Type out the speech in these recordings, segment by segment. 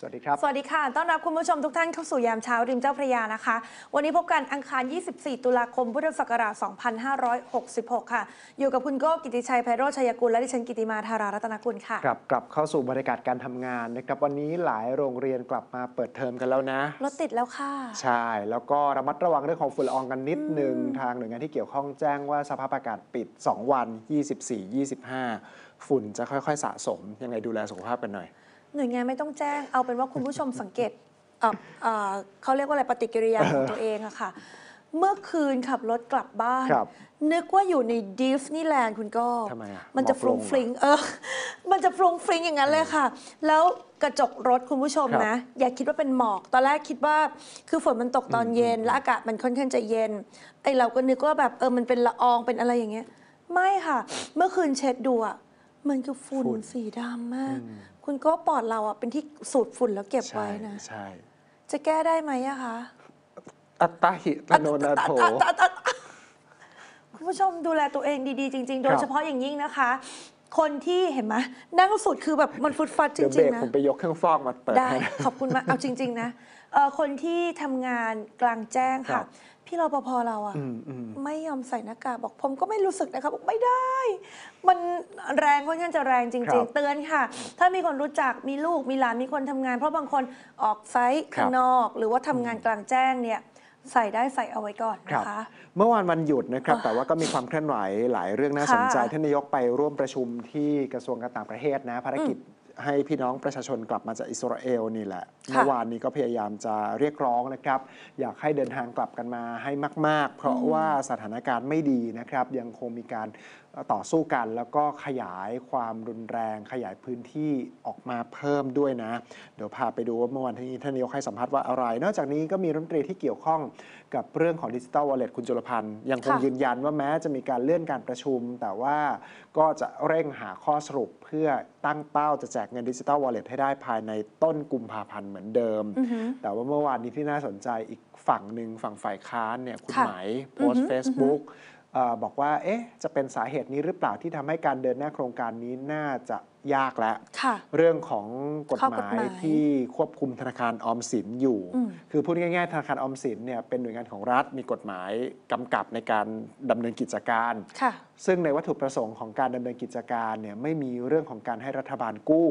สวัสดีครับ สวัสดีค่ะ ต้อนรับคุณผู้ชมทุกท่านเข้าสู่ยามเช้าริมเจ้าพระยานะคะ วันนี้พบกันอังคาร 24 ตุลาคม พุทธศักราช2566 ค่ะ อยู่กับคุณโก้กิติชัย ไพโรชัยกุล และดิฉัน กิติมาธารารัตนกุลค่ะ กลับกลับเข้าสู่บรรยากาศการทำงานนะครับ วันนี้หลายโรงเรียนกลับมาเปิดเทอมกันแล้วนะ รถติดแล้วค่ะ ใช่ แล้วก็ระมัดระวังเรื่องของฝุ่นละอองกันนิดหนึ่งทางหน่วยงานที่เกี่ยวข้องแจ้งว่าสภาพอากาศปิด2วัน24 25ฝุ่นจะค่อยๆสะสมยังไงดูแลสุขภาพกันหน่อยหน่วยงานไม่ต้องแจ้งเอาเป็นว่าคุณผู้ชมสังเกตเเเขาเรียกว่าอะไรปฏิกิริยาของตัวเองอะค่ะ เมื่อคืนขับรถกลับบ้าน นึกว่าอยู่ในดิฟนี่แลนด์คุณก็ทำไมอะมันจะฟรุงฟริงเออ มันจะฟรุงฟริงอย่างนั้นเลยค่ะ แล้วกระจกรถคุณผู้ชมนะ อย่าคิดว่าเป็นหมอก ตอนแรกคิดว่าคือฝนมันตกตอนเย็นและอากาศมันค่อนข้างจะเย็น ไอเราก็นึกว่าแบบเออมันเป็นละอองเป็นอะไรอย่างเงี้ยไม่ค่ะ เมื่อคืนเช็ดดูอะมันคือฝุ่นสีดำมากคุณก็ปอดเราอ่ะเป็นที่สูดฝุ่นแล้วเก็บไว้นะ ใช่จะแก้ได้ไหมอะคะอัตตาหิตโนนาโถคุณผู้ชมดูแลตัวเองดีๆจริงๆ โดยเฉพาะอย่างยิ่งนะคะ คนที่เห็นไหมนั่งสุดคือแบบมันฟุดฟัดจริงๆ นะผมไปยกเครื่องฟอกมาเปิดได้ ขอบคุณมากเอาจริงๆ นะคนที่ทำงานกลางแจ้งค่ะพี่รปภเราอะไม่ยอมใส่หน้ากากบอกผมก็ไม่รู้สึกนะครับบอกไม่ได้ มันแรงค่อนข้างจะแรงจริง ๆ เตือนค่ะ ถ้ามีคนรู้จักมีลูกมีหลานมีคนทำงานเพราะบางคนออกไซต์ข้างนอกหรือว่าทำงานกลางแจ้งเนี่ย ใส่ได้ใส่เอาไว้ก่อนนะคะเมื่อวานวันหยุดนะครับ แต่ว่าก็มีความเคลื่อนไหวหลายเรื่องน่าสนใจท่านนายกไปร่วมประชุมที่กระทรวงการต่างประเทศนะภารกิจให้พี่น้องประชาชนกลับมาจากอิสราเอลนี่แหละ เมื่อวานนี้ก็พยายามจะเรียกร้องนะครับอยากให้เดินทางกลับกันมาให้มาก ๆ เพราะว่าสถานการณ์ไม่ดีนะครับ ยังคงมีการต่อสู้กันแล้วก็ขยายความรุนแรง ขยายพื้นที่ออกมาเพิ่มด้วยนะ เดี๋ยวพาไปดูว่าเมื่อวันที่ท่านนายกให้สัมภาษณ์ว่าอะไร นอกจากนี้ก็มีรัฐมนตรีที่เกี่ยวข้องกับเรื่องของดิจิทัลวอลเล็ตคุณจุลพันธ์ยังคงยืนยันว่าแม้จะมีการเลื่อนการประชุม แต่ว่าก็จะเร่งหาข้อสรุปเพื่อตั้งเป้าจะแจกเงินดิจิทัลวอลเล็ตให้ได้ภายในต้นกุมภาพันธ์เหมือนเดิม แต่ว่าเมื่อวานนี้ที่น่าสนใจอีกฝั่งหนึ่งฝั่งฝ่ายค้านเนี่ยคุณไหมโพสต์ f บุ๊กบอกว่า เอ๊ะ จะเป็นสาเหตุนี้หรือเปล่าที่ทำให้การเดินหน้าโครงการนี้น่าจะยากแล้ว เรื่องของกฎหมายที่ควบคุมธนาคารออมสินอยู่ คือพูดง่ายๆ ธนาคารออมสินเนี่ยเป็นหน่วยงานของรัฐ มีกฎหมายกำกับในการดำเนินกิจการซึ่งในวัตถุประสงค์ของการดำเนินกิจการเนี่ยไม่มีเรื่องของการให้รัฐบาลกู้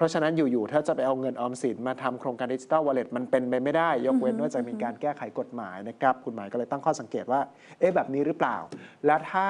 เพราะฉะนั้นอยู่ๆถ้าจะไปเอาเงินออมสิน มาทำโครงการดิจิตอลวอลเล็ตมันเป็นไปไม่ได้ยกเว้นว่าจะมีการแก้ไขกฎหมายนะครับคุณหมายก็เลยตั้งข้อสังเกตว่าเอ๊ะแบบนี้หรือเปล่า แล้วถ้า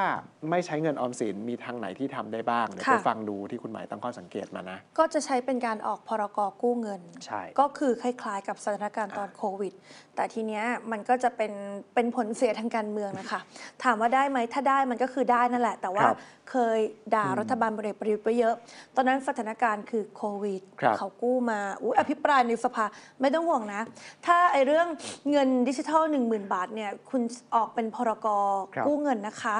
ไม่ใช้เงินออมสินมีทางไหนที่ทำได้บ้างเดี๋ยวไปฟังดูที่คุณหมายตั้งข้อสังเกตมานะก็จะใช้เป็นการออกพรกกู้เงินใช่ก็คือคล้ายๆ กับสถานการณ์ตอนโควิด แต่ทีเนี้ยมันก็จะเป็นเป็นผลเสียทางการเมืองนะคะถามว่าได้ไหมถ้าได้มันก็คือได้นั่นแหละ แต่ว่าเคยด่ารัฐบาลบริเวณประยุทธ์ไปเยอะ ตอนนั้นสถานการณ์คือโควิดวิดเขากู้มา อุ้ยอภิปรายในสภา ไม่ต้องห่วงนะ ถ้าไอเรื่องเงินดิจิทัล1 0,000บาทเนี่ย คุณออกเป็นพรกรกู้เงินนะคะ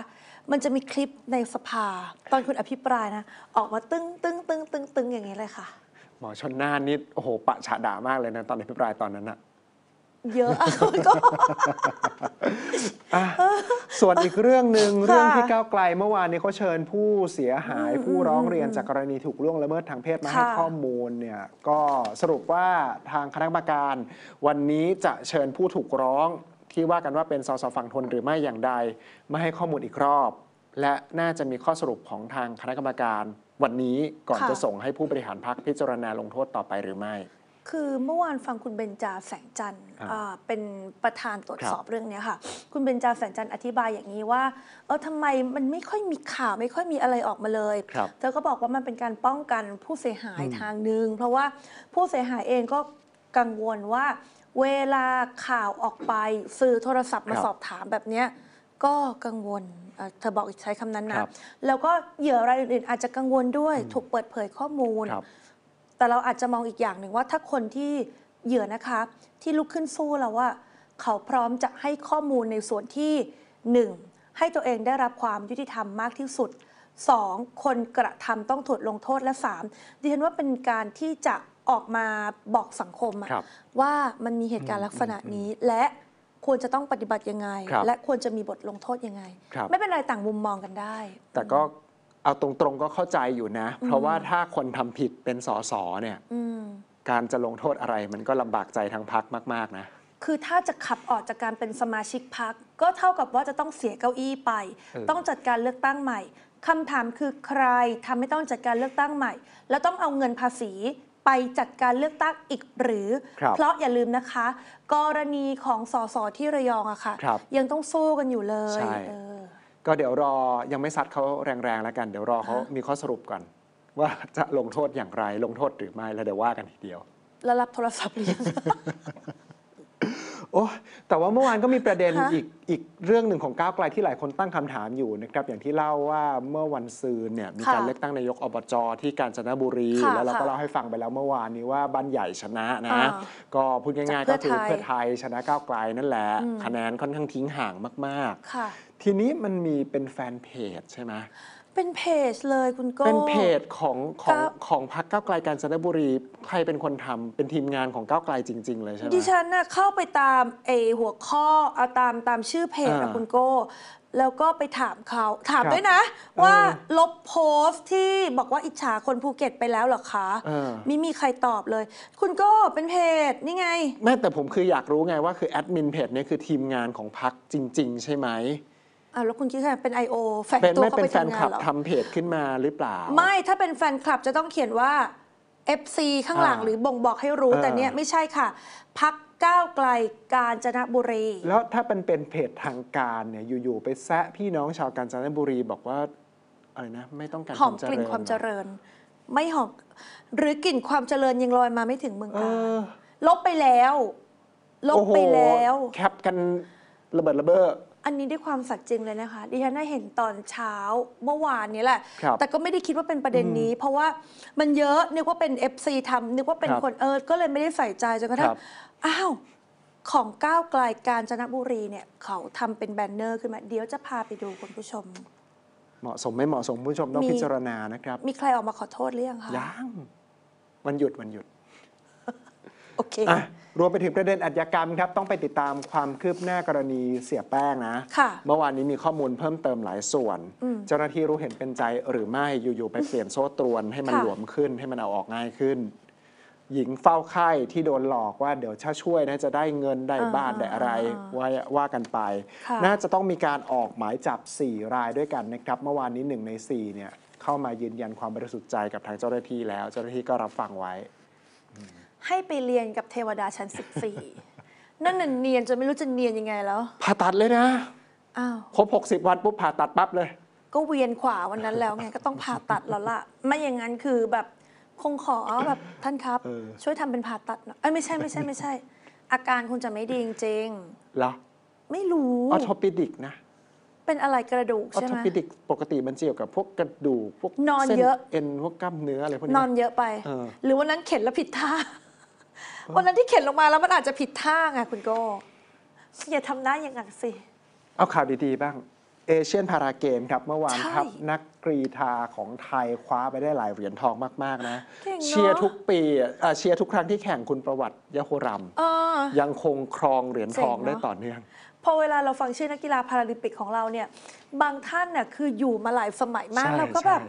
มันจะมีคลิปในสภา ตอนคุณอภิปรายนะ ออกมาตึ้ง ตึ้งตึ้ง ตึ้งตึ้งอย่างนี้เลยค่ะ หมอชนน่านนี่โอ้โหปะฉะด่ามากเลยนะ ตอนอภิปรายตอนนั้นอะเยอะก็ส่วนอีกเรื่องหนึ่งเรื่องที่ก้าวไกลเมื่อวานนี้เขาเชิญผู้เสียหายผู้ร้องเรียนจากกรณีถูกล่วงละเมิดทางเพศมาให้ข้อมูลเนี่ย ก็สรุปว่าทางคณะกรรมการ วันนี้จะเชิญผู้ถูกร้องที่ว่ากันว่าเป็นสสฝั่งทนหรือไม่อย่างใดมาให้ข้อมูลอีกรอบ และน่าจะมีข้อสรุปของทางคณะกรรมการ วันนี้ก่อนะจะส่งให้ผู้บริหารพักพิจารณาลงโทษต่อไปหรือไม่คือเมื่อวานฟังคุณเบญจาแสงจันทร์เป็นประธานตรวจสอบเรื่องนี้ค่ะ คุณเบญจาแสงจันทร์อธิบายอย่างนี้ว่าเออทำไมมันไม่ค่อยมีข่าวไม่ค่อยมีอะไรออกมาเลย เธอก็บอกว่ามันเป็นการป้องกันผู้เสียหายทางหนึ่ง เพราะว่าผู้เสียหายเองก็กังวลว่าเวลาข่าวออกไปสื่อโทรศัพท์มาสอบถามแบบนี้ ก็กังวลเธอบอกใช้คำนั้นนะแล้วก็เหยื่อรายอื่นๆอาจจะกังวลด้วย ถูกเปิดเผยข้อมูลแต่เราอาจจะมองอีกอย่างหนึ่งว่าถ้าคนที่เหยื่อนะคะ ที่ลุกขึ้นสู้เราว่า เขาพร้อมจะให้ข้อมูลในส่วนที่หนึ่งให้ตัวเองได้รับความยุติธรรมมากที่สุด 2. คนกระทำต้องถูกลงโทษและ 3. ดิฉันว่าเป็นการที่จะออกมาบอกสังคมคว่ามันมีเหตุการณ์ลักษณะนี้ และควรจะต้องปฏิบัติยังไง และควรจะมีบทลงโทษยังไงไม่เป็นไรต่างมุมมองกันได้ แต่ก็เอาตรงๆก็เข้าใจอยู่นะ เพราะว่าถ้าคนทำผิดเป็นสสเนี่ยการจะลงโทษอะไรมันก็ลำบากใจทางพักมากๆ นะ คือถ้าจะขับออกจากการเป็นสมาชิกพักก็เท่ากับว่าจะต้องเสียเก้าอี้ไป ต้องจัดการเลือกตั้งใหม่คำถามคือใครทำให้ต้องจัดการเลือกตั้งใหม่ แล้วต้องเอาเงินภาษี ไปจัดการเลือกตั้งอีกหรือรเพราะอย่าลืมนะคะ กรณีของสสที่ระยองอะคะ่ะยังต้องสู้กันอยู่เลยก็เดี๋ยวรอยังไม่ซัดเขาแรง ๆ แล้วกัน เดี๋ยวรอเขามีข้อสรุปก่อนว่าจะลงโทษอย่างไร ลงโทษหรือไม่ แล้วเดี๋ยวว่ากันทีเดียวแล้วรับโทรศัพท์หรือยังโอ้แต่ว่าเมื่อวานก็มีประเด็นอีกอีกเรื่องหนึ่งของก้าวไกลที่หลายคนตั้งคำถามอยู่นะครับ อย่างที่เล่าว่าเมื่อวันซืนเนี่ยมีการเลือกตั้งนายกอบจที่กาญจนบุรี แล้วเราก็เล่าให้ฟังไปแล้วเมื่อวานนี้ว่าบ้านใหญ่ชนะนะ ก็พูดง่ายๆก็คือเพื่อไทยชนะก้าวไกล นั่นแหละคะแนนค่อนข้างทิ้งห่างมากค่ะๆทีนี้มันมีเป็นแฟนเพจใช่ไหมเป็นเพจเลยคุณโก้เป็นเพจของของของพักก้าวไกลกาญจนบุรีใครเป็นคนทำเป็นทีมงานของก้าวไกลจริง ๆ เลยใช่ไหมดิฉันน่ะเข้าไปตามไอหัวข้อเอาตามตามชื่อเพจ่นะคุณโก้แล้วก็ไปถามเขา ถามด้วยนะ ว่าลบโพสต์ที่บอกว่าอิจฉาคนภูเก็ตไปแล้วหรอคะ ไม่มีใครตอบเลย คุณโก้เป็นเพจนี่ไง แม่แต่ผมคืออยากรู้ไงว่าคือแอดมินเพจเนี่ยคือทีมงานของพักจริง ๆ ใช่ไหมอ่าแล้วคุณคิดว่าเป็น I.O. แัวเป็นตัวไม่เขาเป็นไปแฟนทำคงาลันบหรอทำเพจขึ้นมาหรือเปล่า ไม่ถ้าเป็นแฟนคลับจะต้องเขียนว่า FC ข้างหลังหรือบ่งบอกให้รู้แต่เนี้ยไม่ใช่ค่ะพักก้าวไกลกาญจนบุรีแล้วถ้าเป็นเป็นเพจทางการเนี่ยอยู่ๆไปแซะพี่น้องชาวกาญจนบุรีบอกว่า อะไรนะ ไม่ต้องการหอมกลิ่นความเจริญ ไม่หอมหรือกลิ่นความเจริญยังลอยมาไม่ถึงเมืองกาญลบไปแล้ว ลบไปแล้วแคปกันระเบิดระเบ้ออันนี้ด้วยความสั์จริงเลยนะคะดิฉันได้เห็นตอนเช้าเมื่อวานนี้แหละ แต่ก็ไม่ได้คิดว่าเป็นประเด็นนี้เพราะว่ามันเยอะนึกว่าเป็นเอฟซีทำนึกว่าเป็นคนเอิร์ดก็เลยไม่ได้ใส่ใจจนกระทั่งอ้าวของก้าวไกลการจนบุรีเนี่ยเขาทำเป็นแบนเนอร์ ขึ้นมาเดี๋ยวจะพาไปดูคุณผู้ชมเหมาะสมไม่เหมาะสมผู้ชมต้องพิจารณานะครับมีใครออกมาขอโทษหรือยังคะยังวันหยุดวันหยุดโอเครวมไปถึงประเด็นอาชญากรรมครับต้องไปติดตามความคืบหน้ากรณีเสียแป้งนะ เมื่อวานนี้มีข้อมูลเพิ่มเติมหลายส่วน เจ้าหน้าที่รู้เห็นเป็นใจหรือไม่อยู่ๆ ไปเปลี่ยนโซ่ตรวนให้มันหลวมขึ้นให้มันเอาออกง่ายขึ้น หญิงเฝ้าไข้ที่โดนหลอกว่าเดี๋ยวช้าช่วยนะจะได้เงินได้บ้านได้อะไร ว่าว่ากันไป น่าจะต้องมีการออกหมายจับ4รายด้วยกันนะครับเมื่อวานนี้หนึ่งใน4เนี่ยเข้ามายืนยันความบริสุทธิ์ใจกับทางเจ้าหน้าที่แล้ว เจ้าหน้าที่ก็รับฟังไว้ให้ไปเรียนกับเทวดาชั้น14นั่นั่นเนียนจะไม่รู้จะเนียนยังไงแล้วผ่าตัดเลยนะอ้าวครบ60 วันปุ๊บผ่าตัดปั๊บเลย ก็เวียนขวาวันนั้นแล้วไงก็ต้องผ่าตัดแล้วล่ะ ไม่อย่างนั้นคือแบบคงขอแบบท่านครับ ช่วยทำเป็นผ่าตัดเนอเอ้ยไม่ใช่ไม่ใช่ไม่ใช่ อาการคุณจะไม่ดีจริงเหรอไม่รู้ออโทปิดิกนะเป็นอะไรกระดูกใช่ไหมอทปิดิกปกติมันเกี่ยวกับ พวกกระดูกพวกนอนส้เยอะเอ็นพวกกล้ามเนื้ออะไรพวกนี้นอนเยอะไป หรือวันนั้นเข็นแล้วผิดท่าวันนั้นที่เข็นลงมาแล้วมันอาจจะผิดท่าไงคุณโก้อย่าทำหน้าอย่างนั้นสิ เอาข่าวดีๆบ้างเอเชียนพาราเกมครับเมื่อวานครับนักกรีธาของไทยคว้าไปได้หลายเหรียญทองมากๆนะเชียร์ทุกปีเชียร์ทุกครั้งที่แข่งคุณประวัติยะโครัมยังคงครองเหรียญทองได้ต่อเนื่องพอเวลาเราฟังชื่อนักกีฬาพาราลิมปิกของเราเนี่ยบางท่านน่ยคืออยู่มาหลายสมัยมากเราก็แบบ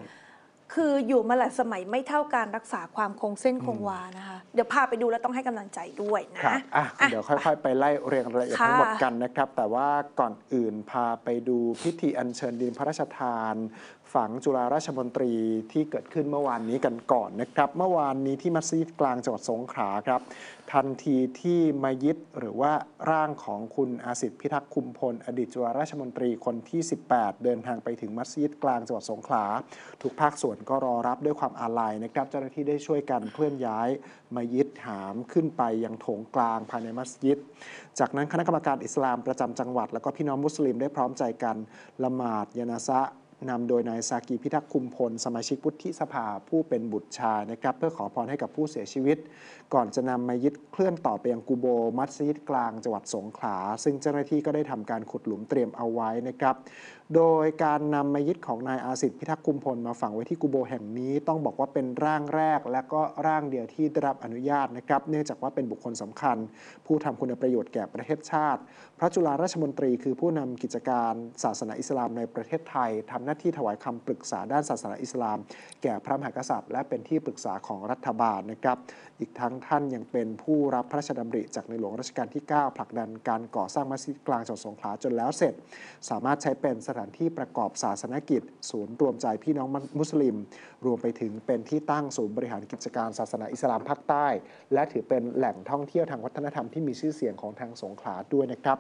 คืออยู่มาหลายสมัยไม่เท่าการรักษาความคงเส้นคงวานะคะเดี๋ยวพาไปดูแล้วต้องให้กำลังใจด้วยนะะะเดี๋ยวค่อยๆไปไล่เรียงรายละเอียดทั้งหมดกันนะครับ แต่ว่าก่อนอื่นพาไปดูพิธีอัญเชิญดินพระราชทานฝังจุฬาราชมนตรีที่เกิดขึ้นเมื่อวานนี้กันก่อนนะครับ เมื่อวานนี้ที่มัสยิดกลางจังหวัดสงขลาครับ ทันทีที่มายิดหรือว่าร่างของคุณอาสิทธิพิทักษ์คุมพลอดีตจุฬาราชมนตรีคนที่ 18 เดินทางไปถึงมัสยิดกลางจังหวัดสงขลาทุกภาคส่วนก็รอรับด้วยความอาลัยนะครับ เจ้าหน้าที่ได้ช่วยกันเคลื่อนย้ายมายิดหามขึ้นไปยังโถงกลางภายในมัสยิด จากนั้นคณะกรรมการอิสลามประจำจังหวัด แล้วก็พี่น้องมุสลิมได้พร้อมใจกันละหมาดยานาซะนำโดยนายซากิพิทักษ์คุมพล สมาชิกวุฒิสภาผู้เป็นบุตรชายนะครับ เพื่อขอพรให้กับผู้เสียชีวิต ก่อนจะนำมายึดเคลื่อนต่อไปยังกูโบ มัสยิดกลางจังหวัดสงขลาซึ่งเจ้าหน้าที่ก็ได้ทำการขุดหลุมเตรียมเอาไว้นะครับโดยการนำมายิดของนายอาสิทธิพิทักษ์คุมพลมาฝังไว้ที่กุโบแห่งนี้ต้องบอกว่าเป็นร่างแรกและก็ร่างเดียวที่ได้รับอนุญาตนะครับเนื่องจากว่าเป็นบุคคลสำคัญผู้ทำคุณประโยชน์แก่ประเทศชาติ พระจุลาราชมนตรีคือผู้นำกิจการศาสนาอิสลามในประเทศไทย ทำหน้าที่ถวายคำปรึกษาด้านศาสนาอิสลามแก่พระมหากษัตริย์และเป็นที่ปรึกษาของรัฐบาลนะครับอีกทั้งท่านยังเป็นผู้รับพระราชดำริจากในหลวงรัชกาลที่ 9 ผลักดันการก่อสร้างมัสยิดกลางจังหวัดสงขลาจนแล้วเสร็จ สามารถใช้เป็นสถานานที่ประกอบศาสนกิจ ศูนย์รวมใจพี่น้องมุสลิม รวมไปถึงเป็นที่ตั้งศูนย์บริหารกิจการศาสนาอิสลามภาคใต้ และถือเป็นแหล่งท่องเที่ยวทางวัฒนธรรมที่มีชื่อเสียงของทางสงขลาด้วยนะครับ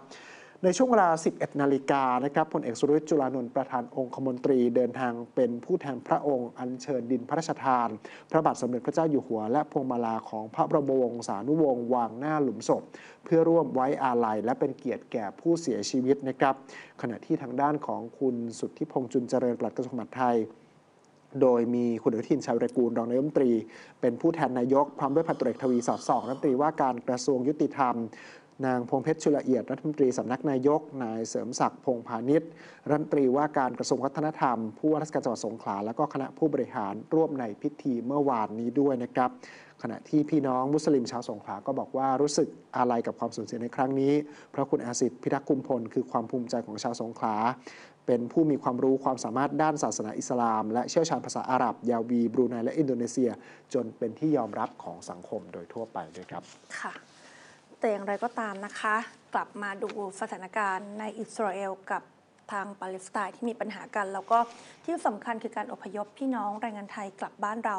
ในช่วงเวลา 11นาฬิกานะครับพลเอกสุรวิทย์จุลานนท์ ประธานองคมนตรี เดินทางเป็นผู้แทนพระองค์ อัญเชิญดินพระราชทาน พระบาทสมเด็จพระเจ้าอยู่หัว และพวงมาลาของพระบรมวงศานุวงศ์วางหน้าหลุมศพเพื่อร่วมไว้อาลัย และเป็นเกียรติแก่ผู้เสียชีวิตนะครับ ขณะที่ทางด้านของคุณสุทธิพงษ์ จุนเจริญปลัดกระทรวงมหาดไทย โดยมีคุณอนุทินชาวเรกูล รองนายกรัฐมนตรีเป็นผู้แทนนายกพร้อมด้วยพันตรีทวีสอดส่องรัฐมนตรีว่าการกระทรวงยุติธรรมนางพงเพชรชุลเอียด รัฐมนตรีสำนักนายก นายเสริมศักดิ์พงพาณิชย์รัฐมนตรีว่าการกระทรวงวัฒนธรรม ผู้ว่าราชการจังหวัดสงขลา และก็คณะผู้บริหารร่วมในพิธีเมื่อวานนี้ด้วยนะครับ ขณะที่พี่น้องมุสลิมชาวสงขลา ก็บอกว่ารู้สึกอาลัยกับความสูญเสียในครั้งนี้เพราะคุณอาสิทธิ์พิทักษ์คุมพลคือความภูมิใจของชาวสงขลาเป็นผู้มีความรู้ความสามารถด้านศาสนาอิสลาม และเชี่ยวชาญภาษาอาหรับ ยาวีบรูไนและอินโดนีเซีย จนเป็นที่ยอมรับของสังคมโดยทั่วไปด้วยครับค่ะแต่อย่างไรก็ตามนะคะ กลับมาดูสถานการณ์ในอิสราเอลกับทางปาเลสไตน์ที่มีปัญหากัน แล้วก็ที่สำคัญคือการอพยพพี่น้องแรงงานไทยกลับบ้านเรา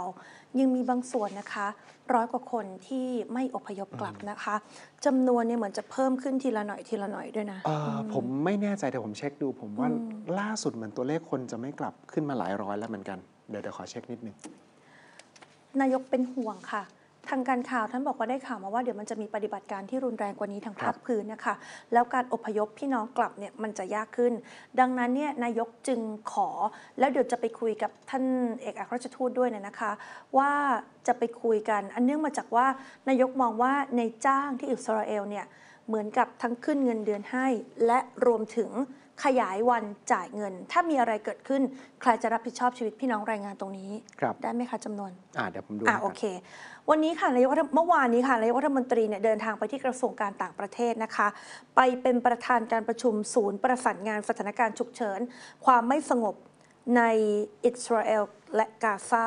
ยังมีบางส่วนนะคะ ร้อยกว่าคนที่ไม่อพยพกลับนะคะ จำนวนเนี่ยเหมือนจะเพิ่มขึ้นทีละหน่อยทีละหน่อยด้วยนะผมไม่แน่ใจแต่ผมเช็คดู ผมว่าล่าสุดเหมือนตัวเลขคนจะไม่กลับขึ้นมาหลายร้อยแล้วเหมือนกัน เดี๋ยวเดี๋ยวขอเช็คนิดนึงนายกเป็นห่วงค่ะทางการข่าว ท่านบอกว่าได้ข่าวมาว่าเดี๋ยวมันจะมีปฏิบัติการที่รุนแรงกว่านี้ทางภาคพื้นนะคะ แล้วการอพยพพี่น้องกลับเนี่ยมันจะยากขึ้น ดังนั้นเนี่ยนายกจึงขอ แล้วเดี๋ยวจะไปคุยกับท่านเอกอัครราชทูตด้วยเนี่ยนะคะ ว่าจะไปคุยกัน อันเนื่องมาจากว่านายกมองว่าในจ้างที่อิสราเอลเนี่ยเหมือนกับทั้งขึ้นเงินเดือนให้และรวมถึงขยายวันจ่ายเงินถ้ามีอะไรเกิดขึ้น ใครจะรับผิดชอบชีวิตพี่น้องแรงงานตรงนี้ ได้ไหมคะจำนวน อ่าเดี๋ยวผมดูอ่าโอเควันนี้ค่ะนายกเมื่อวานนี้ค่ะนายกรัฐมนตรีเนี่ยเดินทางไปที่กระทรวงการต่างประเทศนะคะ ไปเป็นประธานการประชุมศูนย์ประสานงานสถานการณ์ฉุกเฉิน ความไม่สงบในอิสราเอลและกาซา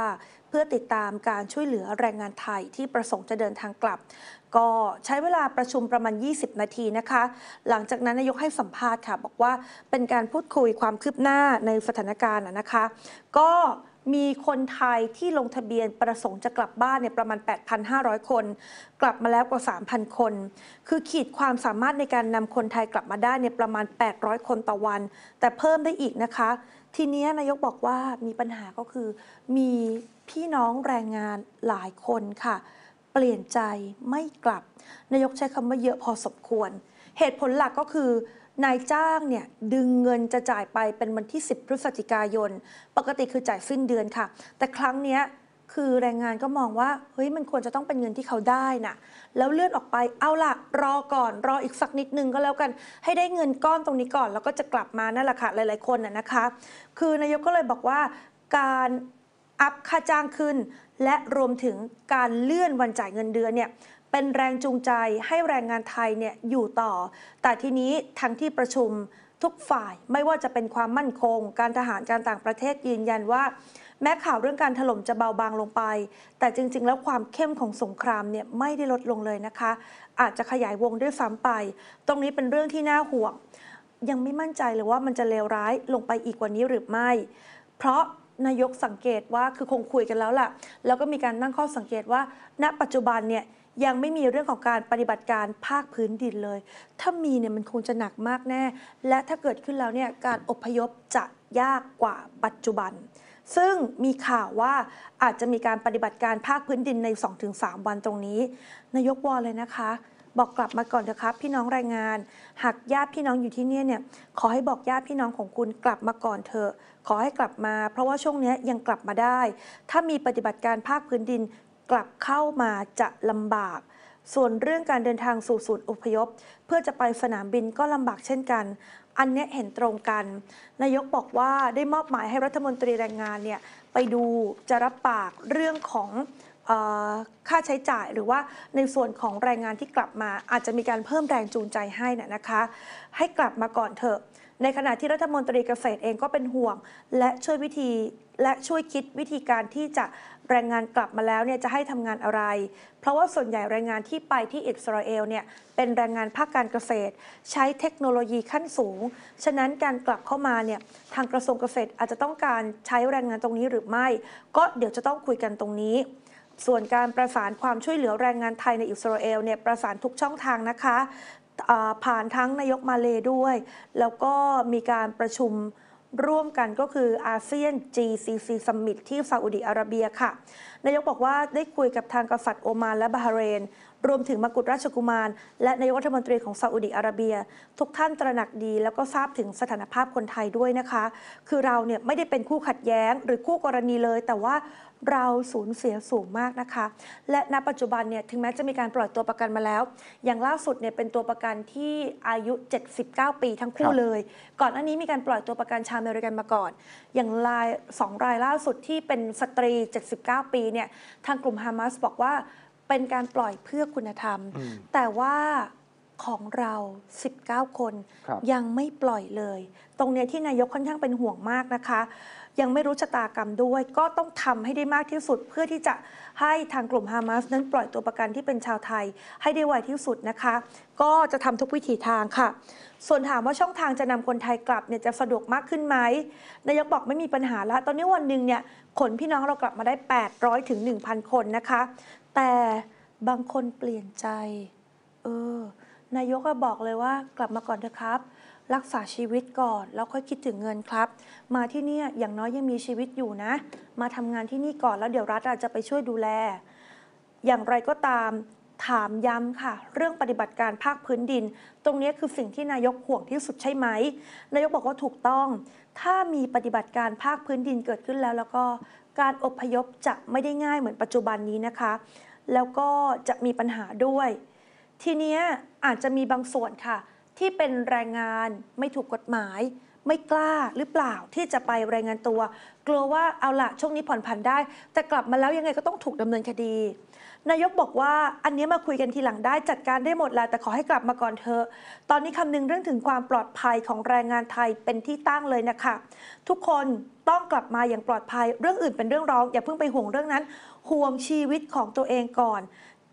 เพื่อติดตามการช่วยเหลือแรงงานไทยที่ประสงค์จะเดินทางกลับก็ใช้เวลาประชุมประมาณ 20 นาทีนะคะ หลังจากนั้นนายกให้สัมภาษณ์ค่ะ บอกว่าเป็นการพูดคุยความคืบหน้าในสถานการณ์นะคะ ก็มีคนไทยที่ลงทะเบียนประสงค์จะกลับบ้านเนี่ยประมาณ 8,500 คน กลับมาแล้วกว่า 3,000 คน คือขีดความสามารถในการนำคนไทยกลับมาได้เนี่ยประมาณ 800 คนต่อวัน แต่เพิ่มได้อีกนะคะ ทีนี้นายกบอกว่ามีปัญหาก็คือ มีพี่น้องแรงงานหลายคนค่ะเปลี่ยนใจไม่กลับ นายกใช้คำว่าเยอะพอสมควร เหตุผลหลักก็คือนายจ้างเนี่ยดึงเงินจะจ่ายไปเป็นวันที่ 10 พฤศจิกายน ปกติคือจ่ายสิ้นเดือนค่ะ แต่ครั้งนี้คือแรงงานก็มองว่าเฮ้ย มันควรจะต้องเป็นเงินที่เขาได้นะ่ะแล้วเลื่อนออกไปเอาล่ะ รอก่อน รออีกสักนิดนึงก็แล้วกันให้ได้เงินก้อนตรงนี้ก่อนแล้วก็จะกลับมานั่นแหละค่ะหลายๆคนน่ะนะคะ คือนายกก็เลยบอกว่าการอัพค่าจ้างขึ้น และรวมถึงการเลื่อนวันจ่ายเงินเดือนเนี่ยเป็นแรงจูงใจให้แรงงานไทยเนี่ยอยู่ต่อ แต่ทีนี้ทั้งที่ประชุมทุกฝ่ายไม่ว่าจะเป็นความมั่นคง การทหารการต่างประเทศยืนยันว่า แม้ข่าวเรื่องการถล่มจะเบาบางลงไป แต่จริงๆ แล้วความเข้มของสงครามเนี่ยไม่ได้ลดลงเลยนะคะ อาจจะขยายวงด้วยซ้ำไป ตรงนี้เป็นเรื่องที่น่าห่วงยังไม่มั่นใจเลยว่ามันจะเลวร้ายลงไปอีกกว่านี้หรือไม่ เพราะนายกสังเกตว่าคือคงคุยกันแล้วล่ะ แล้วก็มีการตั้งข้อสังเกตว่า ณปัจจุบันเนี่ยยังไม่มีเรื่องของการปฏิบัติการภาคพื้นดินเลย ถ้ามีเนี่ยมันคงจะหนักมากแน่ และถ้าเกิดขึ้นแล้วเนี่ยการอพยพจะยากกว่าปัจจุบัน ซึ่งมีข่าวว่าอาจจะมีการปฏิบัติการภาคพื้นดินใน 2-3 วันตรงนี้นายกวอเลยนะคะบอกกลับมาก่อนเถอะครับพี่น้องรายงาน หากญาติพี่น้องอยู่ที่เนี่เนี่ยขอให้บอกญาติพี่น้องของคุณกลับมาก่อนเถอะขอให้กลับมา เพราะว่าช่วงนี้ยังกลับมาได้ ถ้ามีปฏิบัติการภาคพื้นดินกลับเข้ามาจะลำบาก ส่วนเรื่องการเดินทางสู่ศูนย์อพยพเพื่อจะไปสนามบินก็ลำบากเช่นกัน อันนี้เห็นตรงกันนายกบอกว่าได้มอบหมายให้รัฐมนตรีแรงงานเนี่ยไปดูจะรับปากเรื่องของค่าใช้จ่ายหรือว่าในส่วนของแรงงานที่กลับมาอาจจะมีการเพิ่มแรงจูงใจให้นะนะคะ ให้กลับมาก่อนเถอะ ในขณะที่รัฐมนตรีเกษตรเองก็เป็นห่วง และช่วยวิธีและช่วยคิดวิธีการที่จะแรงงานกลับมาแล้วเนี่ยจะให้ทำงานอะไร เพราะว่าส่วนใหญ่แรงงานที่ไปที่อิสราเอลเนี่ยเป็นแรงงานภาคการเกษตร ใช้เทคโนโลยีขั้นสูงฉะนั้นการกลับเข้ามาเนี่ยทางกระทรวงเกษตร อาจจะต้องการใช้แรงงานตรงนี้หรือไม่ก็เดี๋ยวจะต้องคุยกันตรงนี้ส่วนการประสานความช่วยเหลือแรงงานไทยในอิสราเอลเนี่ยประสานทุกช่องทางนะคะ ผ่านทั้งนายกมาเลด้วย แล้วก็มีการประชุมร่วมกันก็คืออาเซียน GCC Summit ที่ซาอุดีอาระเบียค่ะ นายกบอกว่าได้คุยกับทางกษัตริย์โอมานและบาฮเรน รวมถึงมกุฎราชกุมารและนายกรัฐมนตรีของซาอุดีอาระเบีย ทุกท่านตระหนักดีแล้วก็ทราบถึงสถานภาพคนไทยด้วยนะคะ คือเราเนี่ยไม่ได้เป็นคู่ขัดแย้งหรือคู่กรณีเลย แต่ว่าเราสูญเสียสูงมากนะคะ และณปัจจุบันเนี่ยถึงแม้จะมีการปล่อยตัวประกันมาแล้ว อย่างล่าสุดเนี่ยเป็นตัวประกันที่อายุ 79 ปีทั้งคู่เลย ก่อนหน้านี้มีการปล่อยตัวประกันชาวอเมริกันมาก่อน อย่างรายสองรายล่าสุดที่เป็นสตรี 79 ปีเนี่ย ทางกลุ่มฮามาสบอกว่าเป็นการปล่อยเพื่อคุณธรรม แต่ว่าของเรา 19 คนคยังไม่ปล่อยเลย ตรงนี้ที่นายกค่อนข้างเป็นห่วงมากนะคะยังไม่รู้ชะตากรรมด้วย ก็ต้องทำให้ได้มากที่สุดเพื่อที่จะให้ทางกลุ่มฮามาสนั้นปล่อยตัวประกันที่เป็นชาวไทย ให้ได้ไวที่สุดนะคะ ก็จะทำทุกวิถีทางค่ะ ส่วนถามว่าช่องทางจะนำคนไทยกลับเนี่ยจะสะดวกมากขึ้นไหมนายกบอกไม่มีปัญหาละ ตอนนี้วันหนึ่งเนี่ยขนพี่น้องเรากลับมาได้ 800 ถึง 1,000 คนนะคะ แต่บางคนเปลี่ยนใจ เออนายกก็บอกเลยว่า กลับมาก่อนเถอะครับรักษาชีวิตก่อนแล้วค่อยคิดถึงเงินครับ มาที่นี่อย่างน้อยยังมีชีวิตอยู่นะ มาทำงานที่นี่ก่อนแล้วเดี๋ยวรัฐจะไปช่วยดูแล อย่างไรก็ตามถามย้ำค่ะ เรื่องปฏิบัติการภาคพื้นดิน ตรงนี้คือสิ่งที่นายกห่วงที่สุดใช่ไหมนายกบอกว่าถูกต้อง ถ้ามีปฏิบัติการภาคพื้นดินเกิดขึ้นแล้ว แล้วก็การอพยพจะไม่ได้ง่ายเหมือนปัจจุบันนี้นะคะ แล้วก็จะมีปัญหาด้วย ทีนี้อาจจะมีบางส่วนค่ะที่เป็นแรงงานไม่ถูกกฎหมาย ไม่กล้าหรือเปล่าที่จะไปรายงานตัว กลัวว่าเอาละช่วงนี้ผ่อนผันได้ แต่กลับมาแล้วยังไงก็ต้องถูกดำเนินคดีนายกบอกว่า อันนี้มาคุยกันทีหลังได้จัดการได้หมดแล้ว แต่ขอให้กลับมาก่อนเธอ ตอนนี้คำนึงเรื่องถึงความปลอดภัยของแรงงานไทยเป็นที่ตั้งเลยนะคะ ทุกคนต้องกลับมาอย่างปลอดภัยเรื่องอื่นเป็นเรื่องร้องอย่าเพิ่งไปห่วงเรื่องนั้นห่วงชีวิตของตัวเองก่อน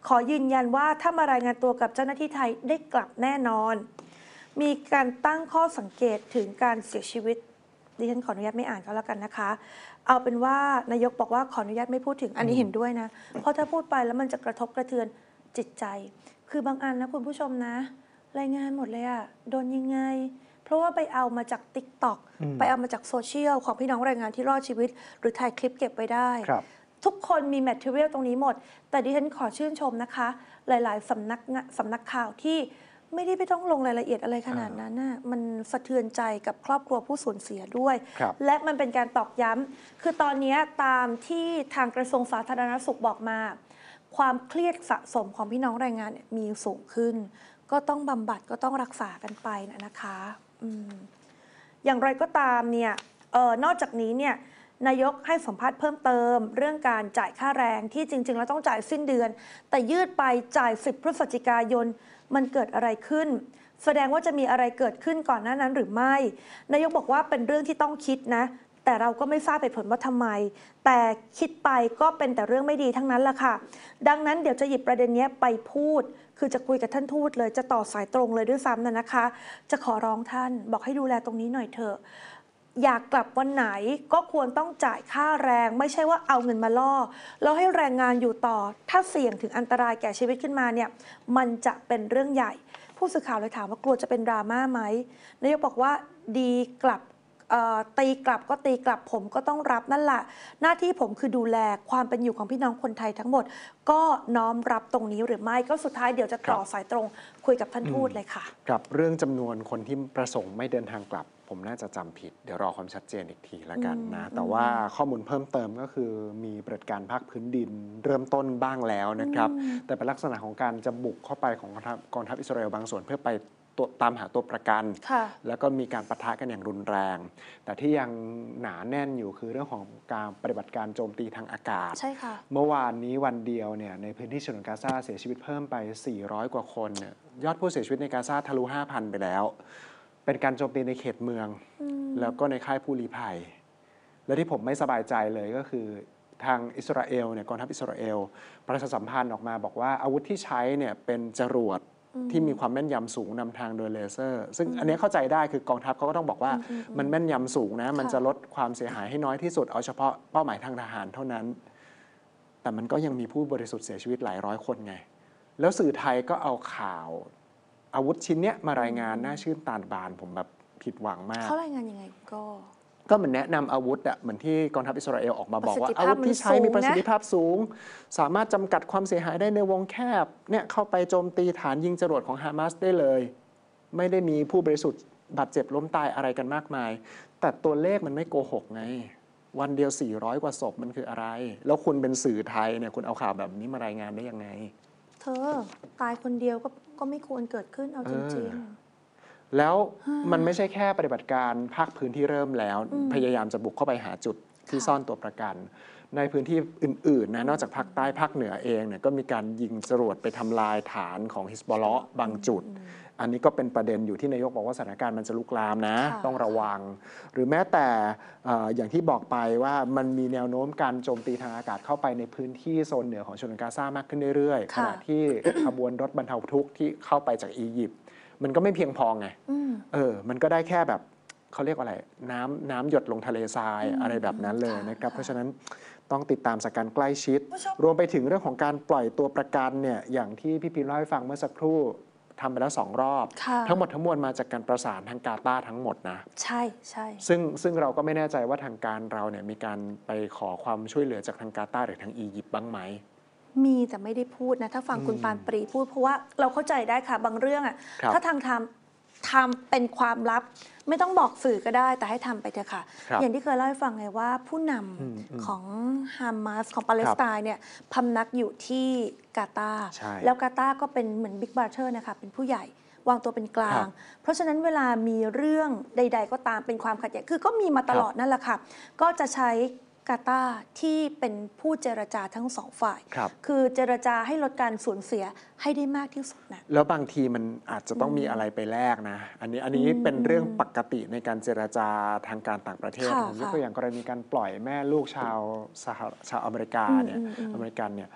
ขอยืนยันว่าถ้ามารายงานตัวกับเจ้าหน้าที่ไทยได้กลับแน่นอนมีการตั้งข้อสังเกตถึงการเสียชีวิตดิฉันขออนุญาตไม่อ่านก็แล้วกันนะคะ เอาเป็นว่านายกบอกว่า ขออนุญาตไม่พูดถึงอันนี้เห็นด้วยนะ เพราะถ้าพูดไปแล้วมันจะกระทบกระเทือนจิตใจ คือบางอันนะคุณผู้ชมนะ รายงานหมดเลยอะโดนยังไงเพราะว่าไปเอามาจากติ๊กต็อกไปเอามาจาก โซเชียลของพี่น้องรายงานที่รอดชีวิตหรือถ่ายคลิป เก็บไว้ได้ทุกคนมีแมทเทอเรียลตรงนี้หมด แต่ดิฉันขอชื่นชมนะคะ หลาย ๆ สำนักสำนักข่าวที่ไม่ได้ไปต้องลงรายละเอียดอะไรขนาดนั้นน่ะ มันสะเทือนใจกับครอบครัวผู้สูญเสียด้วย และมันเป็นการตอกย้ำ คือตอนนี้ตามที่ทางกระทรวงสาธารณสุขบอกมา ความเครียดสะสมของพี่น้องแรงงานมีสูงขึ้น ก็ต้องบำบัดก็ต้องรักษากันไปนะคะออย่างไรก็ตามเนี่ยออนอกจากนี้เนี่ยนายกให้สัมภาษณ์เพิ่มเติม เรื่องการจ่ายค่าแรงที่จริงๆแล้วต้องจ่ายสิ้นเดือน แต่ยืดไปจ่าย 10 พฤศจิกายนมันเกิดอะไรขึ้น แสดงว่าจะมีอะไรเกิดขึ้นก่อนหน้านั้นหรือไม่ นายกบอกว่าเป็นเรื่องที่ต้องคิดนะ แต่เราก็ไม่ทราบไปผลว่าทำไม แต่คิดไปก็เป็นแต่เรื่องไม่ดีทั้งนั้นละค่ะดังนั้นเดี๋ยวจะหยิบประเด็นนี้ไปพูด คือจะคุยกับท่านทูตเลยจะต่อสายตรงเลยด้วยซ้ำนะนะคะ จะขอร้องท่านบอกให้ดูแลตรงนี้หน่อยเถอะอยากกลับวันไหนก็ควรต้องจ่ายค่าแรง ไม่ใช่ว่าเอาเงินมาล่อแล้วให้แรงงานอยู่ต่อถ้าเสี่ยงถึงอันตรายแก่ชีวิตขึ้นมาเนี่ยมันจะเป็นเรื่องใหญ่ ผู้สื่อข่าวเลยถามว่ากลัวจะเป็นดราม่าไหมนายกบอกว่าดีกลับตีกลับก็ตีกลับผมก็ต้องรับนั่นแหละหน้าที่ผมคือดูแลความเป็นอยู่ของพี่น้องคนไทยทั้งหมด ก็น้อมรับตรงนี้หรือไม่ก็สุดท้ายเดี๋ยวจะต่อสายตรง คุยกับท่านทูตเลยค่ะกับเรื่องจำนวนคนที่ประสงค์ไม่เดินทางกลับผมน่าจะจำผิด เดี๋ยวรอความชัดเจนอีกทีละกันนะ แต่ว่าข้อมูลเพิ่มเติมก็คือ มีปฏิบัติการภาคพื้นดินเริ่มต้นบ้างแล้วนะครับ แต่เป็นลักษณะของการจะบุกเข้าไปของกองทัพอิสราเอลบางส่วนเพื่อไปตตามหาตัวประกัน แล้วก็มีการประทะกันอย่างรุนแรง แต่ที่ยังหนาแน่นอยู่คือเรื่องของการปฏิบัติการโจมตีทางอากาศใช่ค่ะเมื่อวานนี้วันเดียวเนี่ยในพื้นที่ชนนกาซาเสียชีวิตเพิ่มไป 400 กว่าคนยอดผู้เสียชีวิตในกาซาทะลุ 5,000 ไปแล้วเป็นการโจมตีในเขตเมือง แล้วก็ในค่ายผู้ลี้ภัย และที่ผมไม่สบายใจเลยก็คือทางอิสราเอลเนี่ยกองทัพอิสราเอลประชาสัมพันธ์ออกมาบอกว่า อาวุธที่ใช้เนี่ยเป็นจรวด ที่มีความแม่นยำสูงนำทางโดยเลเซอร์ ซึ่งอันนี้เข้าใจได้คือกองทัพเขาก็ต้องบอกว่ามันแม่นยำสูงนะ มันจะลดความเสียหายให้น้อยที่สุดเอาเฉพาะเป้าหมายทางทหาร เท่านั้น แต่มันก็ยังมีผู้บริสุทธิ์เสียชีวิตหลายร้อยคนไงแล้วสื่อไทยก็เอาข่าวอาวุธชิ้นเนี้ยมารายงานน่าชื่นตาบานผมแบบผิดหวังมาก เขารายงานยังไงก็ก็เหมือนแนะนำอาวุธอะเหมือนที่กองทัพอิสราเอล ออกมาบอกว่า อาวุธที่ใช้มีประสิทธิภาพสูง สามารถจำกัดความเสียหายได้ในวงแคบเนี่ยเข้าไปโจมตีฐานยิงจรวดของฮามาสได้เลย ไม่ได้มีผู้บริสุทธิ์บาดเจ็บล้มตายอะไรกันมากมาย แต่ตัวเลขมันไม่โกหกไง วันเดียว 400 กว่าศพมันคืออะไร แล้วคุณเป็นสื่อไทยเนี่ยคุณเอาข่าวแบบนี้มารายงานได้ยังไงเธอตายคนเดียวก็ก็ไม่ควรเกิดขึ้นเอาจริงๆ แล้วมันไม่ใช่แค่ปฏิบัติการภาคพื้นที่เริ่มแล้วพยายามจะบุกเข้าไปหาจุดที่ซ่อนตัวประกัน ในพื้นที่อื่นๆนะนอกจากภาคใต้ภาคเหนือเองเนี่ยก็มีการยิงจรวดไปทำลายฐานของฮิสบอลเลาะ์บางจุดอันนี้ก็เป็นประเด็นอยู่ที่นายกบอกว่าสถานการณ์มันจะลุกลามนะ ต้องระวัง หรือแม้แต่อย่างที่บอกไปว่ามันมีแนวโน้มการโจมตีทางอากาศเข้าไปในพื้นที่โซนเหนือของชนกาซามากขึ้นเรื่อยๆขณะที่ขบวนรถบรรเทาทุกข์ที่เข้าไปจากอียิปต์มันก็ไม่เพียงพอไงเออ มันก็ได้แค่แบบเขาเรียกว่าอะไรน้ำน้ำหยดลงทะเลทรายอะไรแบบนั้นเลยนะครับเพราะฉะนั้นต้องติดตามสักการใกล้ชิด รวมไปถึงเรื่องของการปล่อยตัวประกันเนี่ยอย่างที่พี่พีนเล่าให้ฟังเมื่อสักครู่ทำไปแล้วสองรอบ ทั้งหมดทั้งมวลมาจากการประสานทางกาตาร์ทั้งหมดนะ ใช่ใช่ ซึ่งซึ่งเราก็ไม่แน่ใจว่าทางการเราเนี่ยมีการไปขอความช่วยเหลือจากทางกาตาร์หรือทางอียิปต์บ้างไหมมีแต่ไม่ได้พูดนะ ถ้าฟังคุณปานปรีพูด เพราะว่าเราเข้าใจได้ค่ะบางเรื่องอะถ้าทางทางทำเป็นความลับไม่ต้องบอกสื่อก็ได้ แต่ให้ทำไปเถอะค่ะคอย่างที่เคยเล่าให้ฟังไงว่าผู้นออำของฮามาสของปาเลสไตน์เนี่ยพำนักอยู่ที่กาตาร์แล้วกาตาร์ก็เป็นเหมือนบิ๊กบาร์เทอร์นะคะเป็นผู้ใหญ่วางตัวเป็นกลาง เพราะฉะนั้นเวลามีเรื่องใด ๆ ก็ตามเป็นความขัดแย้งคือก็มีมาตลอดนั่นแหละค่ะก็จะใช้กาตาที่เป็นผู้เจรจาทั้งสองฝ่ายครับคือเจรจาให้ลดการสูญเสียให้ได้มากที่สุดนะ แล้วบางทีมันอาจจะต้องมีอะไรไปแลกนะ อันนี้อันนี้เป็นเรื่องปกติในการเจรจาทางการต่างประเทศ ยกตัวอย่างกรณีการปล่อยแม่ลูกชาวสหชาวอเมริกาเนี่ยออเมริกันเนี่ย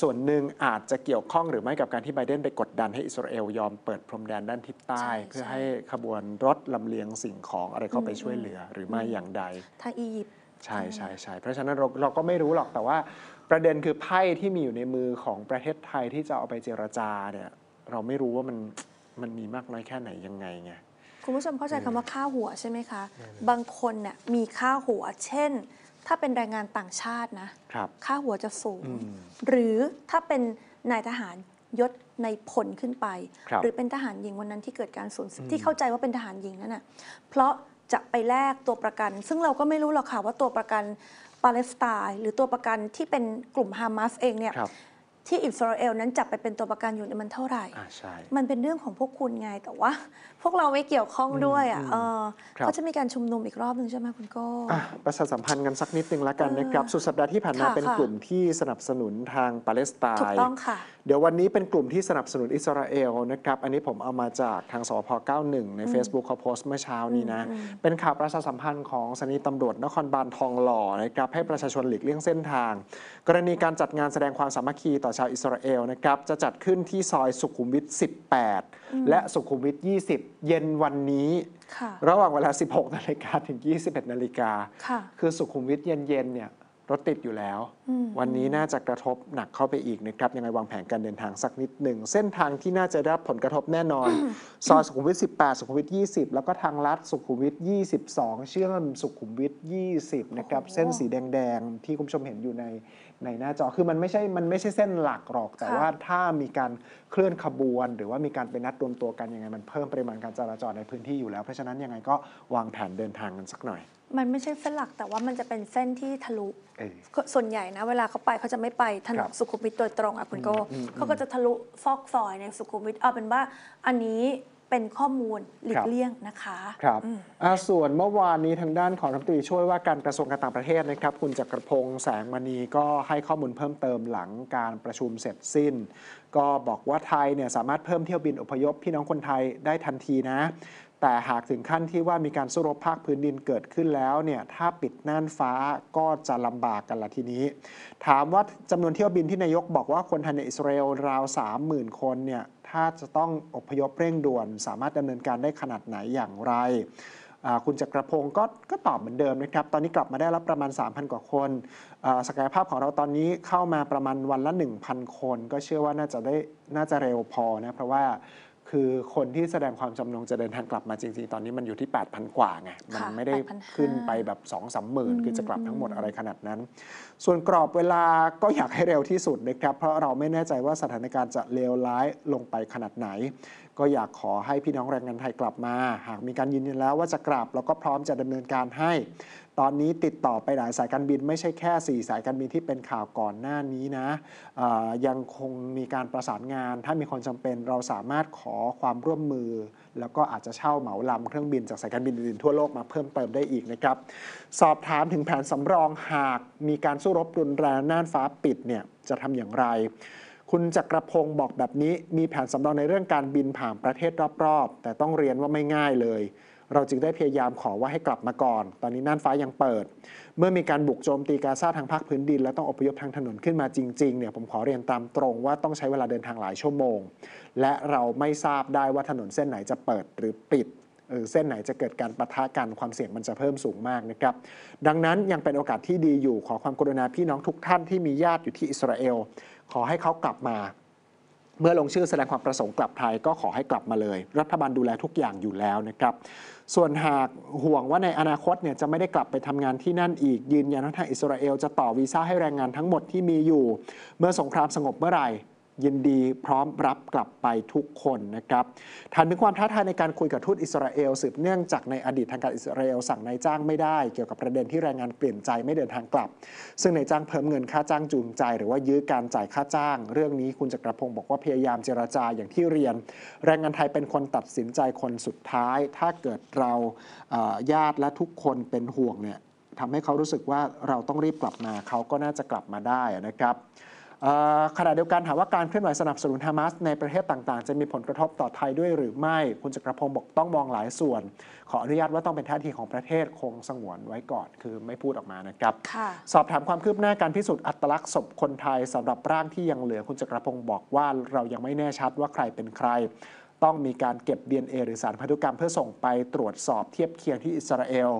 ส่วนหนึ่งอาจจะเกี่ยวข้องหรือไม่กับการที่ไบเดนไปกดดันให้อิสราเอลยอมเปิดพรมแดนด้านทิศใต้ใเพื่อใให้ขบวนรถลำเลียงสิ่งของอะไรเข้าไปช่วยเหลือหรือไม่อย่างใดทางอียิปต์ใช่ใช่ใช่เพราะฉะนั้นเราเราก็ไม่รู้หรอกแต่ว่าประเด็นคือไพ่ที่มีอยู่ในมือของประเทศไทยที่จะเอาไปเจรจาเนี่ยเราไม่รู้ว่ามันมันมีมากน้อยแค่ไหนยังไงไงคุณผู้ชมเข้าใจคำว่าค่าหัวใช่ไหมคะบางคนเนี่ยมีค่าหัวเช่น ถ้าเป็นแรงงานต่างชาตินะคค่าหัวจะสูง หรือถ้าเป็นนายทหารยศในพลขึ้นไป หรือเป็นทหารหญิงวันนั้นที่เกิดการสูญที่เข้าใจว่าเป็นทหารหญิงนั่นนะ่ะเพราะจะไปแลกตัวประกัน ซึ่งเราก็ไม่รู้หรอกค่ะ ว่าตัวประกัน ปาเลสไตน์หรือตัวประกันที่เป็นกลุ่มฮามาสเองเนี่ยที่อิสราเอลนั้นจับไปเป็นตัวประกันอยู่มันเท่าไหร่ มันเป็นเรื่องของพวกคุณไงแต่ว่า พวกเราไม่เกี่ยวข้องด้วยอ่ะเขาจะมีการชุมนุมอีกรอบหนึ่งใช่ไหมคุณโก้ ประชาสัมพันธ์กันสักนิดนึงละกันนะครับสุดสัปดาห์ที่ผ่านมาเป็นกลุ่มที่สนับสนุนทางปาเลสไตน์ถูกต้องค่ะ เดี๋ยววันนี้เป็นกลุ่มที่สนับสนุนอิสราเอลนะครับอันนี้ผมเอามาจากทางสพ91 ใน Facebook เขาโพสต์เมื่อเช้านี้นะ เป็นข่าวประชาสัมพันธ์ของสถานีตำรวจนครบาลทองหล่อนะครับให้ประชาชนหลีกเลี่ยงเส้นทางกรณีการจัดงานแสดงความสามัคคีต่อชาวอิสราเอลนะครับจะจัดขึ้นที่ซอยสุขุมวิท18 และสุขุมวิท20 เย็นวันนี้ ระหว่างเวลา 16 นาฬิกา ถึง 21 นาฬิกา คือสุขุมวิทเย็นๆเนี่ยรถติดอยู่แล้ว วันนี้น่าจะกระทบหนักเข้าไปอีกนะครับยังไงวางแผนการเดินทางสักนิดหนึ่ง เส้นทางที่น่าจะได้รับผลกระทบแน่นอน ซอยสุขุมวิท18 สุขุมวิท20 แล้วก็ทางลัดสุขุมวิท22 เชื่อมสุขุมวิท20นะครับเส้นสีแดงๆที่คุณผู้ชมเห็นอยู่ในในหน้าจอคือมันไม่ใช่มันไม่ใช่เส้นหลักหรอก แต่ว่าถ้ามีการเคลื่อนขบวนหรือว่ามีการไปนัดรวมตัวกันยังไงมันเพิ่มปริมาณการจราจรในพื้นที่อยู่แล้วเพราะฉะนั้นยังไงก็วางแผนเดินทางกันสักหน่อย มันไม่ใช่เส้นหลักแต่ว่ามันจะเป็นเส้นที่ทะลุส่วนใหญ่นะเวลาเขาไปเขาจะไม่ไปถนนสุขุมวิทโดยตรงอ่ะคุณโกเขาก็จะทะลุฟอกซอยในสุขุมวิทเอาเป็นว่า อันนี้เป็นข้อมูลหลีกเลี่ยงนะคะครับส่วนเมื่อวานนี้ทางด้านของรัฐมนตรีช่วยว่าการกระทรวงการต่างประเทศนะครับ คุณจักรพงษ์แสงมณีก็ให้ข้อมูลเพิ่มเติมหลังการประชุมเสร็จสิ้น ก็บอกว่าไทยเนี่ยสามารถเพิ่มเที่ยวบินอพยพพี่น้องคนไทยได้ทันทีนะ แต่หากถึงขั้นที่ว่ามีการสู้รบภาคพื้นดินเกิดขึ้นแล้วเนี่ยถ้าปิดน่านฟ้าก็จะลำบากกันละทีนี้ ถามว่าจำนวนเที่ยวบินที่นายก บอกว่าคนไทยในอิสราเอลราว30,000คนเนี่ยถ้าจะต้องอพยพเร่งด่วน สามารถดำเนินการได้ขนาดไหนอย่างไร คุณจักรพงศ์ก็ก็ตอบเหมือนเดิมนะครับ ตอนนี้กลับมาได้รับประมาณ 3,000 กว่าคนศักยภาพของเราตอนนี้เข้ามาประมาณวันละ 1,000 คน ก็เชื่อว่าน่าจะได้น่าจะเร็วพอนะเพราะว่าคือคนที่แสดงความจำนงจะเดินทางกลับมาจริงๆ ตอนนี้มันอยู่ที่ 8,000 กว่าไง มันไม่ได้ขึ้นไปแบบ2องสามหมื่นคือจะกลับทั้งหมดอะไรขนาดนั้น ส่วนกรอบเวลาก็อยากให้เร็วที่สุดนะครับเพราะเราไม่แน่ใจว่าสถานการณ์จะเลวร้ายลงไปขนาดไหน ก็อยากขอให้พี่น้องแรงงานไทยกลับมาหากมีการยืนยันแล้วว่าจะกลับแล้วก็พร้อมจะดำเนินการให้ตอนนี้ติดต่อไปหลายสายการบินไม่ใช่แค่ 4 สายการบินที่เป็นข่าวก่อนหน้านี้นะ ยังคงมีการประสานงาน ถ้ามีความจำเป็นเราสามารถขอความร่วมมือ แล้วก็อาจจะเช่าเหมาลำเครื่องบินจากสายการบินอื่นทั่วโลกมาเพิ่มเติมได้อีกนะครับสอบถามถึงแผนสำรองหากมีการสู้รบรุนแรงน่านฟ้าปิดเนี่ยจะทำอย่างไร คุณจักรพงศ์บอกแบบนี้มีแผนสำรองในเรื่องการบินผ่านประเทศรอบๆ แต่ต้องเรียนว่าไม่ง่ายเลยเราจึงได้พยายามขอว่าให้กลับมาก่อน ตอนนี้น่านฟ้ายังเปิด เมื่อมีการบุกโจมตีกาซาทางภาคพื้นดิน และต้องอพยพทางถนนขึ้นมาจริงๆเนี่ยผมขอเรียนตามตรงว่าต้องใช้เวลาเดินทางหลายชั่วโมง และเราไม่ทราบได้ว่าถนนเส้นไหนจะเปิดหรือปิด เส้นไหนจะเกิดการประทะกันความเสี่ยงมันจะเพิ่มสูงมากนะครับ ดังนั้นยังเป็นโอกาสที่ดีอยู่ขอความกรุณาพี่น้องทุกท่านที่มีญาติอยู่ที่อิสราเอลขอให้เขากลับมาเมื่อลงชื่อแสดงความประสงค์กลับไทยก็ขอให้กลับมาเลย รัฐบาลดูแลทุกอย่างอยู่แล้วนะครับ ส่วนหากห่วงว่าในอนาคตเนี่ยจะไม่ได้กลับไปทำงานที่นั่นอีกยืนยันว่าทางอิสราเอลจะต่อวีซ่าให้แรงงานทั้งหมดที่มีอยู่ เมื่อสงครามสงบเมื่อไหร่ยินดีพร้อมรับกลับไปทุกคนนะครับถามถึงความท้าทายในการคุยกับทูตอิสราเอลสืบเนื่องจากในอดีตทางการอิสราเอลสั่งนายจ้างไม่ได้ เกี่ยวกับประเด็นที่แรงงานเปลี่ยนใจไม่เดินทางกลับ ซึ่งนายจ้างเพิ่มเงินค่าจ้างจูงใจ หรือว่ายื้อการจ่ายค่าจ้าง เรื่องนี้คุณจักรพงศ์บอกว่าพยายามเจรจาอย่างที่เรียนแรงงานไทยเป็นคนตัดสินใจคนสุดท้าย ถ้าเกิดเราญาติและทุกคนเป็นห่วงเนี่ยทำให้เขารู้สึกว่าเราต้องรีบกลับมาเขาก็น่าจะกลับมาได้นะครับขณะเดียวกัน ถามว่าการเคลื่อนไหวสนับสนุนฮามาสในประเทศต่างๆ จะมีผลกระทบต่อไทยด้วยหรือไม่ คุณจักรพงศ์บอกต้องมองหลายส่วน ขออนุญาตว่าต้องเป็นท่าทีของประเทศคงสงวนไว้ก่อน คือไม่พูดออกมานะครับ สอบถามความคืบหน้าการพิสูจน์อัตลักษณ์ศพคนไทยสำหรับร่างที่ยังเหลือ คุณจักรพงศ์บอกว่าเรายังไม่แน่ชัดว่าใครเป็นใครต้องมีการเก็บ DNA หรือสารพันธุกรรมเพื่อส่งไปตรวจสอบเทียบเคียงที่อิสราเอล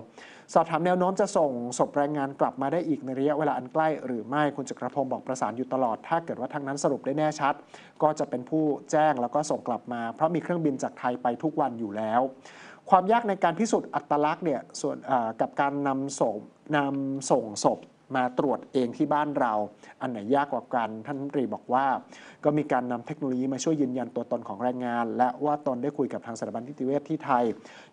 สอบถามแนวโน้มจะส่งศพแรงงานกลับมาได้อีกในระยะเวลาอันใกล้หรือไม่ คุณจักรพงศ์บอกประสานอยู่ตลอดถ้าเกิดว่าทั้งนั้นสรุปได้แน่ชัด ก็จะเป็นผู้แจ้งแล้วก็ส่งกลับมา เพราะมีเครื่องบินจากไทยไปทุกวันอยู่แล้ว ความยากในการพิสูจน์อัตลักษณ์เนี่ยส่วนกับการนำส่งนำส่งศพมาตรวจเองที่บ้านเราอันไหนยากกว่ากัน ท่านรีบอกว่า ก็มีการนำเทคโนโลยีมาช่วยยืนยันตัวตนของแรงงาน และว่าตนได้คุยกับทางสถาบันนิติเวชที่ไทย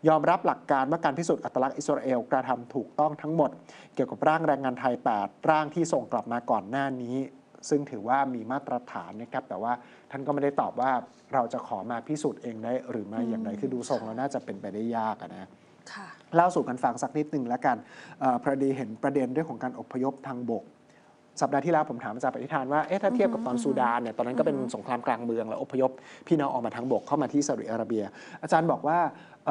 ยอมรับหลักการว่าการพิสูจน์อัตลักษณ์อิสราเอล กระทำถูกต้องทั้งหมดเกี่ยวกับร่างแรงงานไทย 8 ร่างที่ส่งกลับมาก่อนหน้านี้ ซึ่งถือว่ามีมาตรฐานนะครับ แต่ว่าท่านก็ไม่ได้ตอบว่าเราจะขอมาพิสูจน์เองได้ หรือไม่อย่างไรคือดูทรงแล้วน่าจะเป็นไปได้ยากนะ ค่ะเล่าสู่กันฟังสักนิดหนึ่งแล้วกันพอดีเห็นประเด็นเรื่องของการอพยพทางบก สัปดาห์ที่แล้วผมถามอาจารย์ปฏิทานว่า เอ๊ะ ถ้าเทียบกับตอนซูดานเนี่ย ตอนนั้นก็เป็นสงครามกลางเมืองแล้วอพยพพี่น้องออกมาทางบกเข้ามาที่ซาอุดิอาระเบีย อาจารย์บอกว่าเ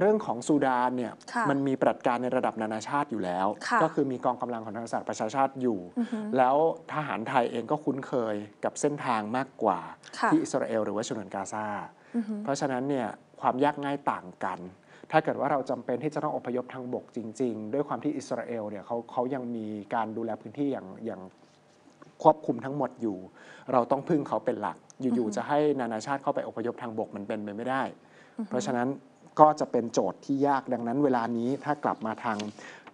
เรื่องของซูดานเนี่ย มันมีปรัชญาในระดับนานาชาติอยู่แล้ว ก็คือมีกองกำลังของทางสหประชาชาติอยู่ แล้วทหารไทยเองก็คุ้นเคยกับเส้นทางมากกว่าที่อิสราเอลหรือว่าชนวนกาซา เพราะฉะนั้นเนี่ยความยากง่ายต่างกันถ้าเกิดว่าเราจำเป็นที่จะต้องอพยพทางบกจริงๆ ด้วยความที่อิสราเอลเนี่ยเขาเขายังมีการดูแลพื้นที่อย่างอย่างควบคุมทั้งหมดอยู่ เราต้องพึ่งเขาเป็นหลัก อยู่ๆจะให้นานาชาติเข้าไปอพยพทางบกมันเป็นไปไม่ได้ เพราะฉะนั้นก็จะเป็นโจทย์ที่ยากดังนั้นเวลานี้ถ้ากลับมาทาง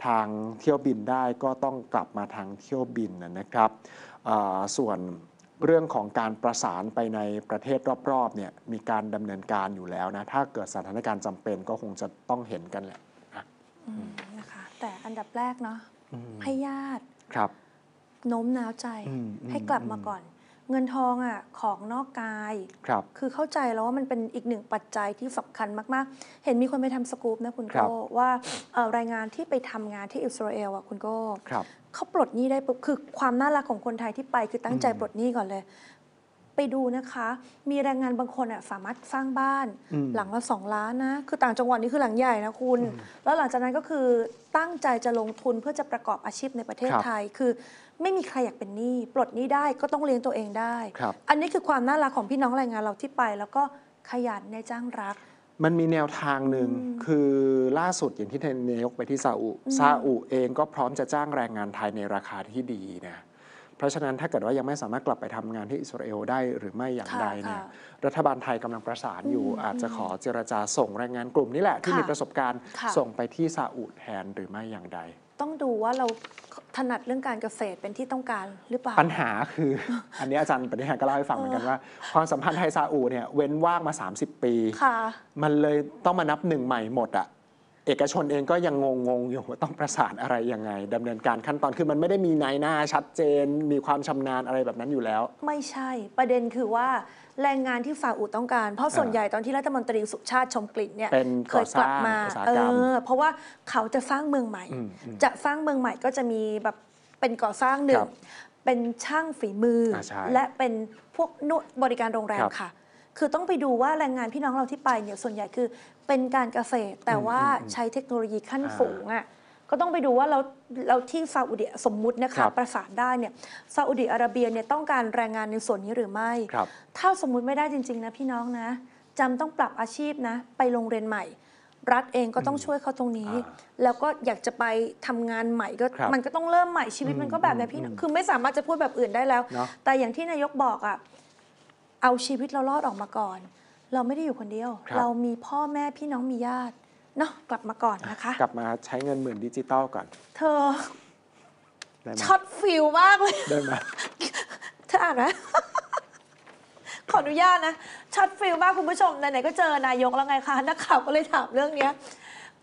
ทางเที่ยวบินได้ ก็ต้องกลับมาทางเที่ยวบินนะครับส่วนเรื่องของการประสานไปในประเทศรอบๆเนี่ยมีการดำเนินการอยู่แล้วนะ ถ้าเกิดสถานการณ์จำเป็นก็คงจะต้องเห็นกันแหละนะนะคะ แต่อันดับแรกเนาะให้ญาติครับโน้มน้าวใจให้กลับมาก่อนเงินทองอ่ะของนอกกาย ครับ คือเข้าใจแล้วว่ามันเป็นอีกหนึ่งปัจจัยที่สำคัญมาก ๆ เห็นมีคนไปทำสกู๊ปนะ คุณโกว่ารรยงานที่ไปทำงานที่อิสราเอลอ่ะคุณโกบเขาปลดหนี้ได้ปุ๊บคือความน่ารักของคนไทยที่ไปคือตั้งใจปลดหนี้ก่อนเลย ไปดูนะคะ มีแรงงานบางคนอ่ะสามารถสร้างบ้าน หลังละสองล้านนะ คือต่างจังหวัดนี่คือหลังใหญ่นะ คุณ แล้วหลังจากนั้นก็คือตั้งใจจะลงทุนเพื่อจะประกอบอาชีพในประเทศไทยคือไม่มีใครอยากเป็นหนี้ปลดหนี้ได้ก็ต้องเลี้ยงตัวเองได้ครับอันนี้คือความน่ารักของพี่น้องแรงงานเราที่ไป แล้วก็ขยันในจ้างรัก มันมีแนวทางหนึ่งคือล่าสุดอย่างที่นายกไปที่ซาอุซาอุเองก็พร้อมจะจ้างแรงงานไทยในราคาที่ดีนะเพราะฉะนั้นถ้าเกิดว่ายังไม่สามารถกลับไปทำงานที่อิสราเอลได้หรือไม่อย่างใดเนี่ยรัฐบาลไทยกำลังประสานอยู่ อาจจะขอเจรจาส่งแรงงานกลุ่มนี้แหละที่มีประสบการณ์ส่งไปที่ซาอุแทนหรือไม่อย่างใดต้องดูว่าเราถนัดเรื่องการเกษตรเป็นที่ต้องการหรือเปล่าปัญหาคือ อันนี้อาจารย์ปฏิหารก็เล่าให้ฟังเหมือนกันว่าความสัมพันธ์ไทยซาอุเนี่ยเว้นว่างมา 30 ปีมันเลยต้องมานับหนึ่งใหม่หมดอะเอกชนเองก็ยังงงๆอยู่ว่าต้องประสานอะไรยังไง ดำเนินการขั้นตอนคือมันไม่ได้มีนายหน้าชัดเจน มีความชำนาญอะไรแบบนั้นอยู่แล้ว ไม่ใช่ประเด็นคือว่าแรงงานที่ฝ่าอูต้องการ เพราะส่วนใหญ่ตอนที่รัฐมนตรีสุชาติชมกลิ่นเนี่ยเคยกลับมาเออเพราะว่าเขาจะสร้างเมืองใหม่ จะสร้างเมืองใหม่ก็จะมีแบบเป็นก่อสร้างหนึ่งเป็นช่างฝีมือ และเป็นพวกนุบริการโรงแรมค่ะ คือต้องไปดูว่าแรงงานพี่น้องเราที่ไป เนี่ยส่วนใหญ่คือเป็นการเกษตรแต่ว่าใช้เทคโนโลยีขั้นสูงอ่ะก็ต้องไปดูว่าเราเราที่ซาอุดิสมมุตินะคะประสานได้เนี่ยซาอุดิอาระเบียเนี่ยต้องการแรงงานในส่วนนี้หรือไม่ ถ้าสมมุติไม่ได้จริงๆ นะพี่น้องนะจำต้องปรับอาชีพนะไปโรงเรียนใหม่ รัฐเองก็ต้องช่วยเขาตรงนี้ แล้วก็อยากจะไปทำงานใหม่ก็มันก็ต้องเริ่มใหม่ชีวิตมันก็แบบนี้พี่คือไม่สามารถจะพูดแบบอื่นได้แล้ว แต่อย่างที่นายกบอกอ่ะเอาชีวิตเรารอดออกมาก่อน เราไม่ได้อยู่คนเดียว เรามีพ่อแม่พี่น้องมีญาติเนาะกลับมาก่อนนะคะกลับมาใช้เงินหมื่นดิจิตอลก่อน เธอช็อตฟิลมากเลยได้ไหมเธออ่านนะขออนุญาตนะช็อตฟิลมากคุณผู้ชม ไหนๆก็เจอนายกแล้วไงคะนักข่าวก็เลยถามเรื่องเนี้ย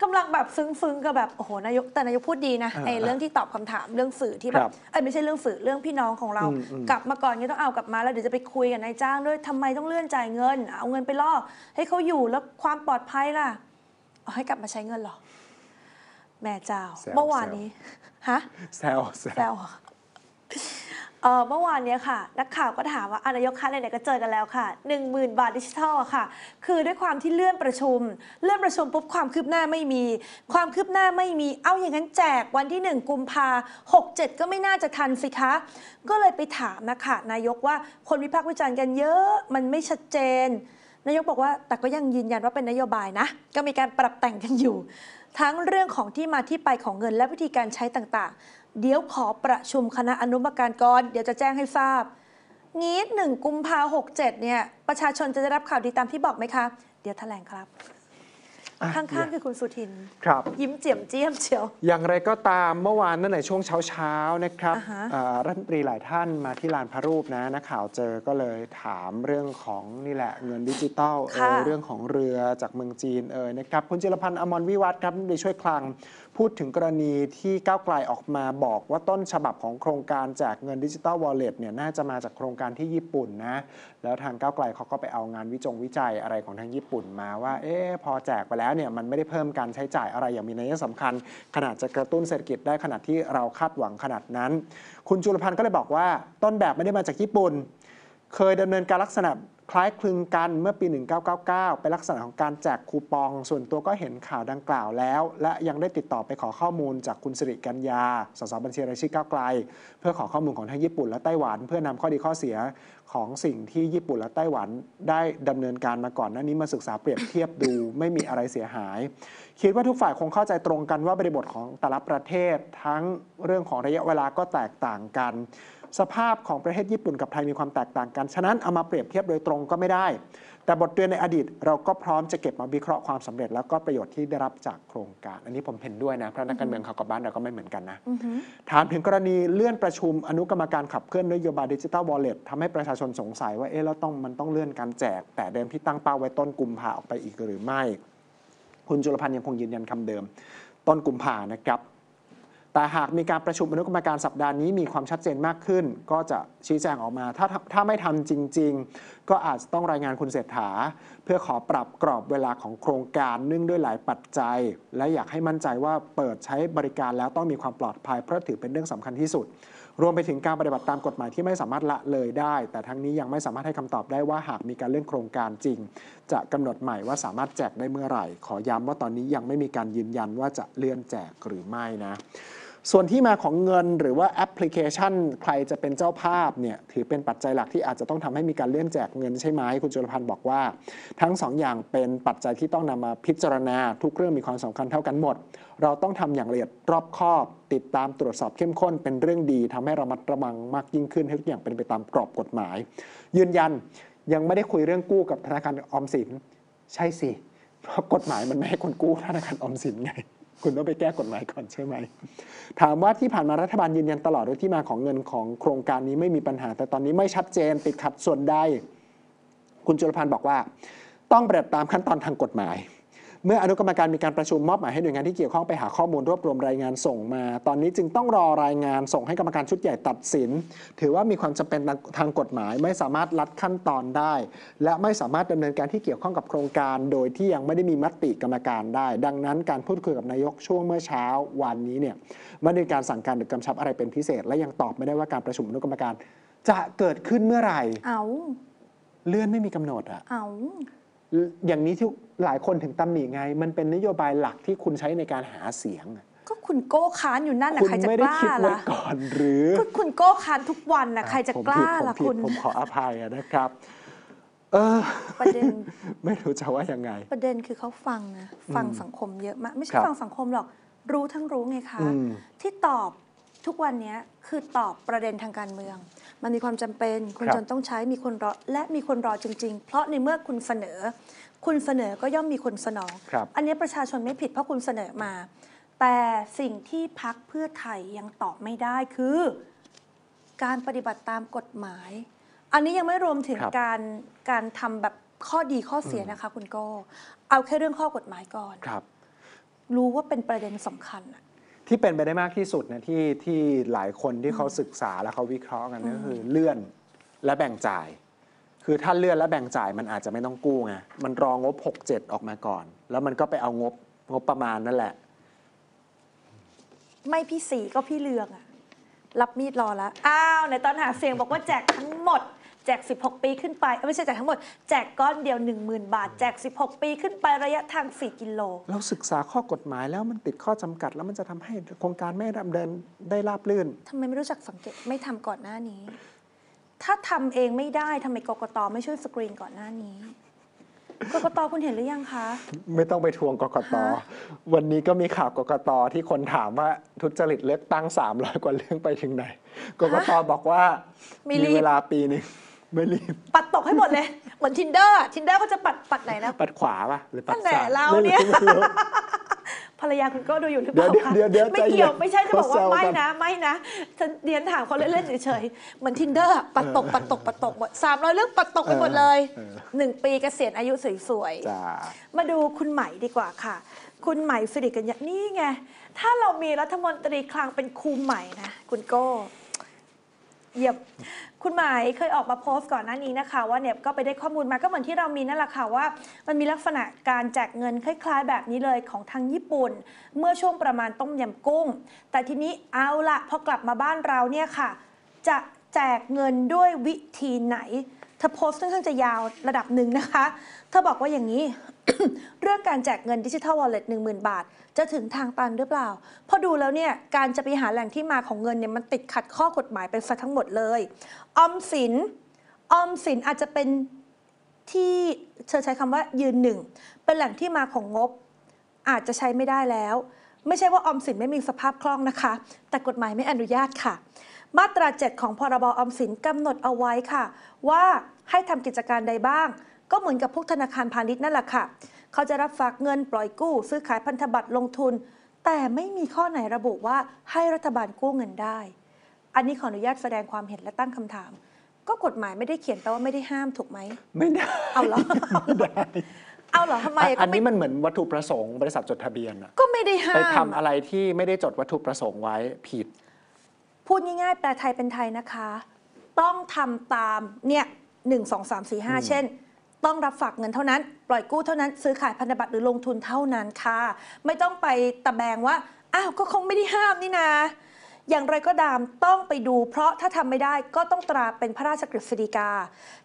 กำลังแบบฟึ้งๆกับแบบ โอ้โห นายก แต่นายกพูดดีนะไอ้เรื่องที่ตอบคำถามเรื่องสื่อที่แบบไอ้ไม่ใช่เรื่องสื่อเรื่องพี่น้องของเรา กลับมาก่อนเนี่ต้องเอากลับมาแล้วเดี๋ยวจะไปคุยกับนายจ้างด้วยทำไมต้องเลื่อนจ่ายเงิน เอาเงินไปล่อ ให้เขาอยู่แล้วความปลอดภัยล่ะให้กลับมาใช้เงินหรอ แม่เจ้าเมื่อวานนี้ ฮะแซวแซวเมื่อวานนี้ค่ะ นักข่าวก็ถามว่าอนายกคะไหนๆก็เจอกันแล้วค่ะ 10,000บาทดิจิทัลค่ะ คือด้วยความที่เลื่อนประชุมเลื่อนประชุมปุ๊บความคืบหน้าไม่มี ความคืบหน้าไม่มีเอาอย่างนั้นแจกวันที่ 1กุมภาหกเจ็ดก็ไม่น่าจะทันสิคะก็เลยไปถามนะคะนายกว่าคนวิพากษ์วิจารณ์กันเยอะ มันไม่ชัดเจนนายกบอกว่าแต่ก็ยังยืนยันว่าเป็นนโยบายนะ ก็มีการปรับแต่งกันอยู่ ทั้งเรื่องของที่มาที่ไปของเงินและวิธีการใช้ต่างๆ เดี๋ยวขอประชุมคณะอนุมัตมการก่อน เดี๋ยวจะแจ้งให้ทราบ งี้หนึ่งกุมภาหกเจ็ดเนี่ย ประชาชนจะได้รับข่าวดีตามที่บอกไหมคะ เดี๋ยวแถลงครับข้างๆคือคุณสุทินครับ ยิ้มเจียมเจียมเชียว อย่างไรก็ตามเมื่อวานนั่นลนช่วงเช้าๆนะครับรัฐมนตรีหลายท่านมาที่ลานพระรูปนะนักข่าวเจอก็เลยถามเรื่องของนี่แหละเงินดิจิตอลเออเรื่องของเรือจากเมืองจีนเออนะครับคุณจิรพันธ์อมรวิวัฒน์ครับได้ช่วยคลังพูดถึงกรณีที่ก้าวไกลออกมาบอกว่าต้นฉบับของโครงการแจกเงินดิจิตอลวอลเล็ตเนี่ยน่าจะมาจากโครงการที่ญี่ปุ่นนะ แล้วทางก้าวไกลเขาก็ไปเอางานวิจงวิจัยอะไรของทางญี่ปุ่นมาว่าเอ๊พอแจกไปแล้วเนี่ยมันไม่ได้เพิ่มการใช้จ่ายอะไรอย่างมีนัยสำคัญ ขนาดจะกระตุ้นเศรษฐกิจได้ขนาดที่เราคาดหวังขนาดนั้น คุณจุลพันธ์ก็เลยบอกว่าต้นแบบไม่ได้มาจากญี่ปุ่น เคยดำเนินการลักษณะคล้ายคลึงกันเมื่อปี 1999 เป็นลักษณะของการแจกคูปอง ส่วนตัวก็เห็นข่าวดังกล่าวแล้ว และยังได้ติดต่อไปขอข้อมูลจากคุณสิริกัญญา สสบัญชีรายชื่อก้าวไกล เพื่อขอข้อมูลของทั้งญี่ปุ่นและไต้หวัน เพื่อนำข้อดีข้อเสียของสิ่งที่ญี่ปุ่นและไต้หวัน ได้ดำเนินการมาก่อนหน้านี้มาศึกษาเปรียบเทียบดูไม่มีอะไรเสียหาย คิดว่าทุกฝ่ายคงเข้าใจตรงกันว่าบริบทของแต่ละประเทศทั้งเรื่องของระยะเวลาก็แตกต่างกันสภาพของประเทศญี่ปุ่นกับไทยมีความแตกต่างกัน ฉะนั้นเอามาเปรียบเทียบโดยตรงก็ไม่ได้ แต่บทเรียนในอดีต เราก็พร้อมจะเก็บมาวิเคราะห์ความสำเร็จ แล้วก็ประโยชน์ที่ได้รับจากโครงการ อันนี้ผมเห็นด้วยนะ เพราะนักการเมืองเขากับบ้าน เราก็ไม่เหมือนกันนะ ถามถึงกรณีเลื่อนประชุมอนุกรรมการขับเคลื่อนนโยบายดิจิทัลวอลเล็ตทำให้ประชาชนสงสัยว่าเอ๊ะแล้วต้องมันต้องเลื่อนการแจกแต่เดิมที่ตั้งเป้าไว้ต้นกุมภาออกไปอีกหรือไม่ คุณจุลพันธ์ยังคงยืนยันคำเดิม ต้นกุมภานะครับแต่หากมีการประชุมอนุกรรมการสัปดาห์นี้มีความชัดเจนมากขึ้น ก็จะชี้แจงออกมา ถ้าถ้าไม่ทำจริง ๆ ก็อาจต้องรายงานคุณเศรษฐา เพื่อขอปรับกรอบเวลาของโครงการ เนื่องด้วยหลายปัจจัย และอยากให้มั่นใจว่าเปิดใช้บริการแล้วต้องมีความปลอดภัยเพราะถือเป็นเรื่องสำคัญที่สุด รวมไปถึงการปฏิบัติตามกฎหมายที่ไม่สามารถละเลยได้ แต่ทั้งนี้ยังไม่สามารถให้คำตอบได้ว่า หากมีการเลื่อนโครงการจริง จะกำหนดใหม่ ว่าสามารถแจกได้เมื่อไหร่ ขอย้ำว่าตอนนี้ยังไม่มีการยืนยันว่าจะเลื่อนแจกหรือไม่นะส่วนที่มาของเงินหรือว่าแอปพลิเคชันใครจะเป็นเจ้าภาพเนี่ยถือเป็นปัจจัยหลักที่อาจจะต้องทำให้มีการเลื่อนแจกเงินใช่ไหมคุณจุลพันธ์บอกว่า ทั้ง2ออย่างเป็นปัจจัยที่ต้องนำมาพิจารณา ทุกเรื่องมีความสำคัญเท่ากันหมด เราต้องทำอย่างละเอียดรอบคอบ ติดตามตรวจสอบเข้มข้นเป็นเรื่องดี ทำให้เระมัดระวังมากยิ่งขึ้น ทุกอย่างเป็นไปตามกรอบกฎหมาย ยืนยันยังไม่ได้คุยเรื่องกู้กับธนาคารออมสินใช่สิเพราะกฎหมายมันไม่ให้คนกู้ธนาคารออมสินไงคุณต้องไปแก้กฎหมายก่อนใช่ไหม ถามว่าที่ผ่านมารัฐบาลยืนยันตลอดว่าที่มาของเงินของโครงการนี้ไม่มีปัญหาแต่ตอนนี้ไม่ชัดเจนติดขัดส่วนใด คุณจุลพันธ์บอกว่าต้องปฏิบัติตามขั้นตอนทางกฎหมายเมื่ออนุกรรมการมีการประชุมมอบหมายให้หน่วยงานที่เกี่ยวข้องไปหาข้อมูลรวบรวมรายงานส่งมา ตอนนี้จึงต้องรอรายงานส่งให้กรรมการชุดใหญ่ตัดสิน ถือว่ามีความจำเป็นทางกฎหมายไม่สามารถลัดขั้นตอนได้ และไม่สามารถดำเนินการที่เกี่ยวข้องกับโครงการโดยที่ยังไม่ได้มีมติกรรมการได้ ดังนั้นการพูดคุยกับนายกช่วงเมื่อเช้าวันนี้เนี่ยไม่ได้การสั่งการหรือกำชับอะไรเป็นพิเศษ และยังตอบไม่ได้ว่าการประชุมอนุกรรมการจะเกิดขึ้นเมื่อไหร่ เอาเลื่อนไม่มีกำหนดอะเอาอย่างนี้ที่หลายคนถึงตำหนิไง มันเป็นนโยบายหลักที่คุณใช้ในการหาเสียง ก็คุณโก้ค้านอยู่นั่นนะละใครจะไม่กได้ล้าคิดไว้ล่ะก่อนหรือคุณโก้ค้านทุกวันนะใครจะกล้าล่ะคุณ ผมขออภัยนะครับเออประเด็น ไม่รู้จะว่ายังไง ประเด็นคือเขาฟังนะฟังสังคมเยอะมากไม่ใช่ฟังสังคมหรอกรู้ทั้งรู้ไงคะที่ตอบทุกวันนี้คือตอบประเด็นทางการเมืองมันมีความจำเป็นคนจนต้องใช้มีคนรอและมีคนรอจริงๆ เพราะในเมื่อคุณเสนอคุณเสนอก็ย่อมมีคนสนองอันนี้ประชาชนไม่ผิดเพราะคุณเสนอมา แต่สิ่งที่พักเพื่อไทยยังตอบไม่ได้คือ การปฏิบัติตามกฎหมาย อันนี้ยังไม่รวมถึงการการทำแบบข้อดีข้อเสียนะคะคุณโก้เอาแค่เรื่องข้อกฎหมายก่อนรรู้ว่าเป็นประเด็นสำคัญอะที่เป็นไปได้มากที่สุดนะที่ที่หลายคนที่เขาศึกษาแล้วเขาวิเคราะห์กันก็คือเลื่อนและแบ่งจ่าย คือถ้าเลื่อนและแบ่งจ่ายมันอาจจะไม่ต้องกู้ไงมันรองงบ67 ออกมาก่อน แล้วมันก็ไปเอางบงบประมาณนั่นแหละ ไม่พี่สีก็พี่เลืองอะรับมีดรอแล้วอ้าวในตอนหาเสียงบอกว่าแจกทั้งหมดแจก16ปีขึ้นไปไม่ใช่แจกทั้งหมดแจกก้อนเดียว 10,000 บาทแจก16 ปี ขึ้นไประยะทาง 4 กิโลเราศึกษาข้อกฎหมายแล้วมันติดข้อจำกัดแล้วมันจะทำให้โครงการไม่ดำเนินได้ราบรื่นทำไมไม่รู้จักสังเกตไม่ทำก่อนหน้านี้ ถ้าทำเองไม่ได้ทำไมกกตไม่ช่วยสกรีนก่อนหน้านี้กกตคุณเห็นหรือยังคะไม่ต้องไปทวงกกตวันนี้ก็มีข่าวกกตที่คนถามว่าทุจริตเลือกตั้ง300กว่าเรื่องไปถึงไหน กกตบอกว่ามีเวลาปีหนึ่งไม่รีบปัดตกให้หมดเลย เหมือนทินเดอร์ทินเดอร์เขาจะปัดปัดไหนนะปัดขวาป่ะหรือปัดซ้ายเราเนี่ยภรรยาคุณก็ดูอยู่หรือเปล่าคะไม่เกี่ยวไม่ใช่จะบอกว่าไม่นะ ไม่นะฉันเรียนถามเขาเล่นๆเฉยๆเหมือนทินเดอร์ปัดตกปัดตกปัดตกหมดสามร้อยเรื่องปัดตกไปหมดเลยหนึ่งปีเกษียณอายุสวยๆมาดูคุณใหม่ดีกว่าค่ะ คุณใหม่สิริกัญญานี่ไงถ้าเรามีรัฐมนตรีคลังเป็นคุูใหม่นะคุณโก้เยียบคุณหมายเคยออกมาโพสต์ก่อนหน้านี้นะคะว่าเนี่ย ก็ไปได้ข้อมูลมาก็เหมือนที่เรามีนั่นแหละค่ะว่ามันมีลักษณะการแจกเงินคล้ายๆ แบบนี้เลยของทางญี่ปุ่นเมื่อช่วงประมาณต้มยำกุ้ง แต่ทีนี้เอาละพอกลับมาบ้านเราเนี่ยค่ะ จะแจกเงินด้วยวิธีไหนเธอโพสต์ค่อนข้างจะยาวระดับหนึ่งนะคะเธอบอกว่าอย่างนี้เรื่องการแจกเงินดิจิทัลวอลเล็ตหนึ่งหมื่นบาท จะถึงทางตันหรือเปล่าพอดูแล้วเนี่ย การจะไปหาแหล่งที่มาของเงินเนี่ยมันติดขัดข้อกฎหมายไปซะทั้งหมดเลย ออมสิน ออมสินอาจจะเป็นที่เธอใช้คำว่ายืนหนึ่ง เป็นแหล่งที่มาของงบ อาจจะใช้ไม่ได้แล้ว ไม่ใช่ว่าออมสินไม่มีสภาพคล่องนะคะ แต่กฎหมายไม่อนุญาตค่ะ มาตรา 7 ของพรบออมสินกำหนดเอาไว้ค่ะ ว่าให้ทำกิจการใดบ้างก็เหมือนกับพวกธนาคารพาณิชย์นั่นแหละค่ะ เขาจะรับฝากเงินปล่อยกู้ ซื้อขายพันธบัตรลงทุน แต่ไม่มีข้อไหนระบุว่าให้รัฐบาลกู้เงินได้ อันนี้ขออนุญาตแสดงความเห็นและตั้งคำถาม ก็กฎหมายไม่ได้เขียนแปลว่าไม่ได้ห้ามถูกไหมไม่ได้เอาเหรอ เอาเหรอทำไม อันนี้มันเหมือนวัตถุประสงค์ บริษัทจดทะเบียนก็ไม่ได้ห้ามไปทำอะไรที่ไม่ได้จดวัตถุประสงค์ไว้ผิด พูดง่ายๆแปลไทยเป็นไทยนะคะ ต้องทำตามเนี่ยหนึ่งสองสามสี่ห้าเช่นต้องรับฝากเงินเท่านั้น ปล่อยกู้เท่านั้น ซื้อขายพันธบัตรหรือลงทุนเท่านั้นค่ะ ไม่ต้องไปตะแบงว่า อ้าวก็คงไม่ได้ห้ามนี่นาอย่างไรก็ตามต้องไปดู เพราะถ้าทำไม่ได้ก็ต้องตราเป็นพระราชกฤษฎีกา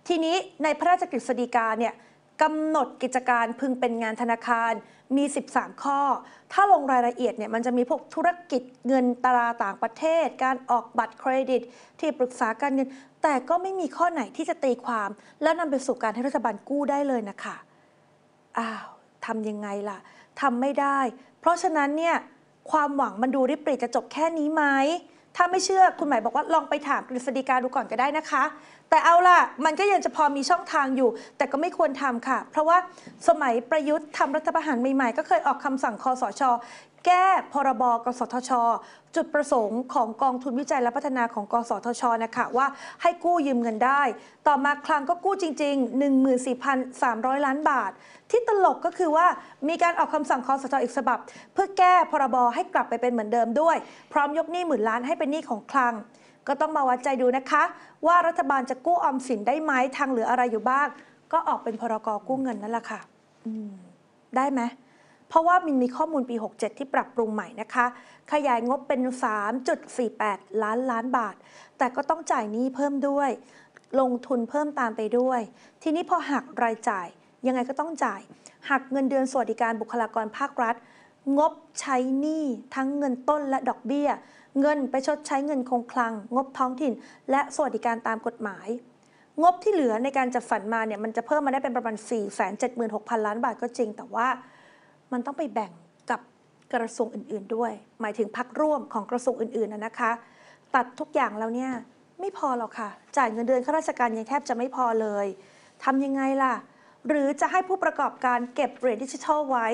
ทีนี้ในพระราชกฤษฎีกาเนี่ยกำหนดกิจการพึงเป็นงานธนาคารมี 13 ข้อ ถ้าลงรายละเอียดเนี่ยมันจะมีพวกธุรกิจเงินตราต่างประเทศ การออกบัตรเครดิต ที่ปรึกษาการเงิน แต่ก็ไม่มีข้อไหนที่จะตีความ แล้วนำไปสู่การให้รัฐบาลกู้ได้เลยนะคะอ้าวทำยังไงล่ะทำไม่ได้ เพราะฉะนั้นเนี่ยความหวังมันดูริบหรี่จะจบแค่นี้ไหมถ้าไม่เชื่อคุณหมายบอกว่าลองไปถามกฤษฎีกาดูก่อนก็ได้นะคะ แต่เอาล่ะ มันก็ยังจะพอมีช่องทางอยู่ แต่ก็ไม่ควรทำค่ะ เพราะว่าสมัยประยุทธ์ทำรัฐประหารใหม่ๆ ก็เคยออกคำสั่งคอสช แก้พรบกสทช จุดประสงค์ของกองทุนวิจัยและพัฒนาของกสทชนะคะว่าให้กู้ยืมเงินได้ ต่อมาคลังก็กู้จริง ๆ 14,300 ล้านบาทที่ตลกก็คือว่ามีการออกคำสั่งคอสชอีกฉบับ เพื่อแก้พรบให้กลับไปเป็นเหมือนเดิมด้วย พร้อมยกหนี้หมื่นล้านให้เป็นหนี้ของคลัง ก็ต้องมาวัดใจดูนะคะ ว่ารัฐบาลจะกู้ออมสินได้ไหมทางเหลืออะไรอยู่บ้าง ก็ออกเป็นพรกกู้เงินนั่นแหละค่ะได้ไหมเพราะว่ามันมีข้อมูลปี 67 ที่ปรับปรุงใหม่นะคะ ขยายงบเป็น 3.48 ล้านล้านบาท แต่ก็ต้องจ่ายหนี้เพิ่มด้วย ลงทุนเพิ่มตามไปด้วย ทีนี้พอหักรายจ่ายยังไงก็ต้องจ่าย หักเงินเดือนสวัสดิการบุคลากรภาครัฐ งบใช้หนี้ทั้งเงินต้นและดอกเบี้ย เงินไปชดใช้เงินคงคลัง งบท้องถิ่น และสวัสดิการตามกฎหมาย งบที่เหลือในการจัดสรรมาเนี่ยมันจะเพิ่มมาได้เป็นประมาณ4 7 6 0 0 0ล้านบาทก็จริง แต่ว่ามันต้องไปแบ่งกับกระทรวงอื่นๆด้วย หมายถึงพักร่วมของกระทรวงอื่นๆนะคะ ตัดทุกอย่างแล้วเนี่ยไม่พอหรอกค่ะ จ่ายเงินเดือนข้าราชการยังแทบจะไม่พอเลยทำยังไงล่ะหรือจะให้ผู้ประกอบการเก็บเหรียญดิจิทัลไว้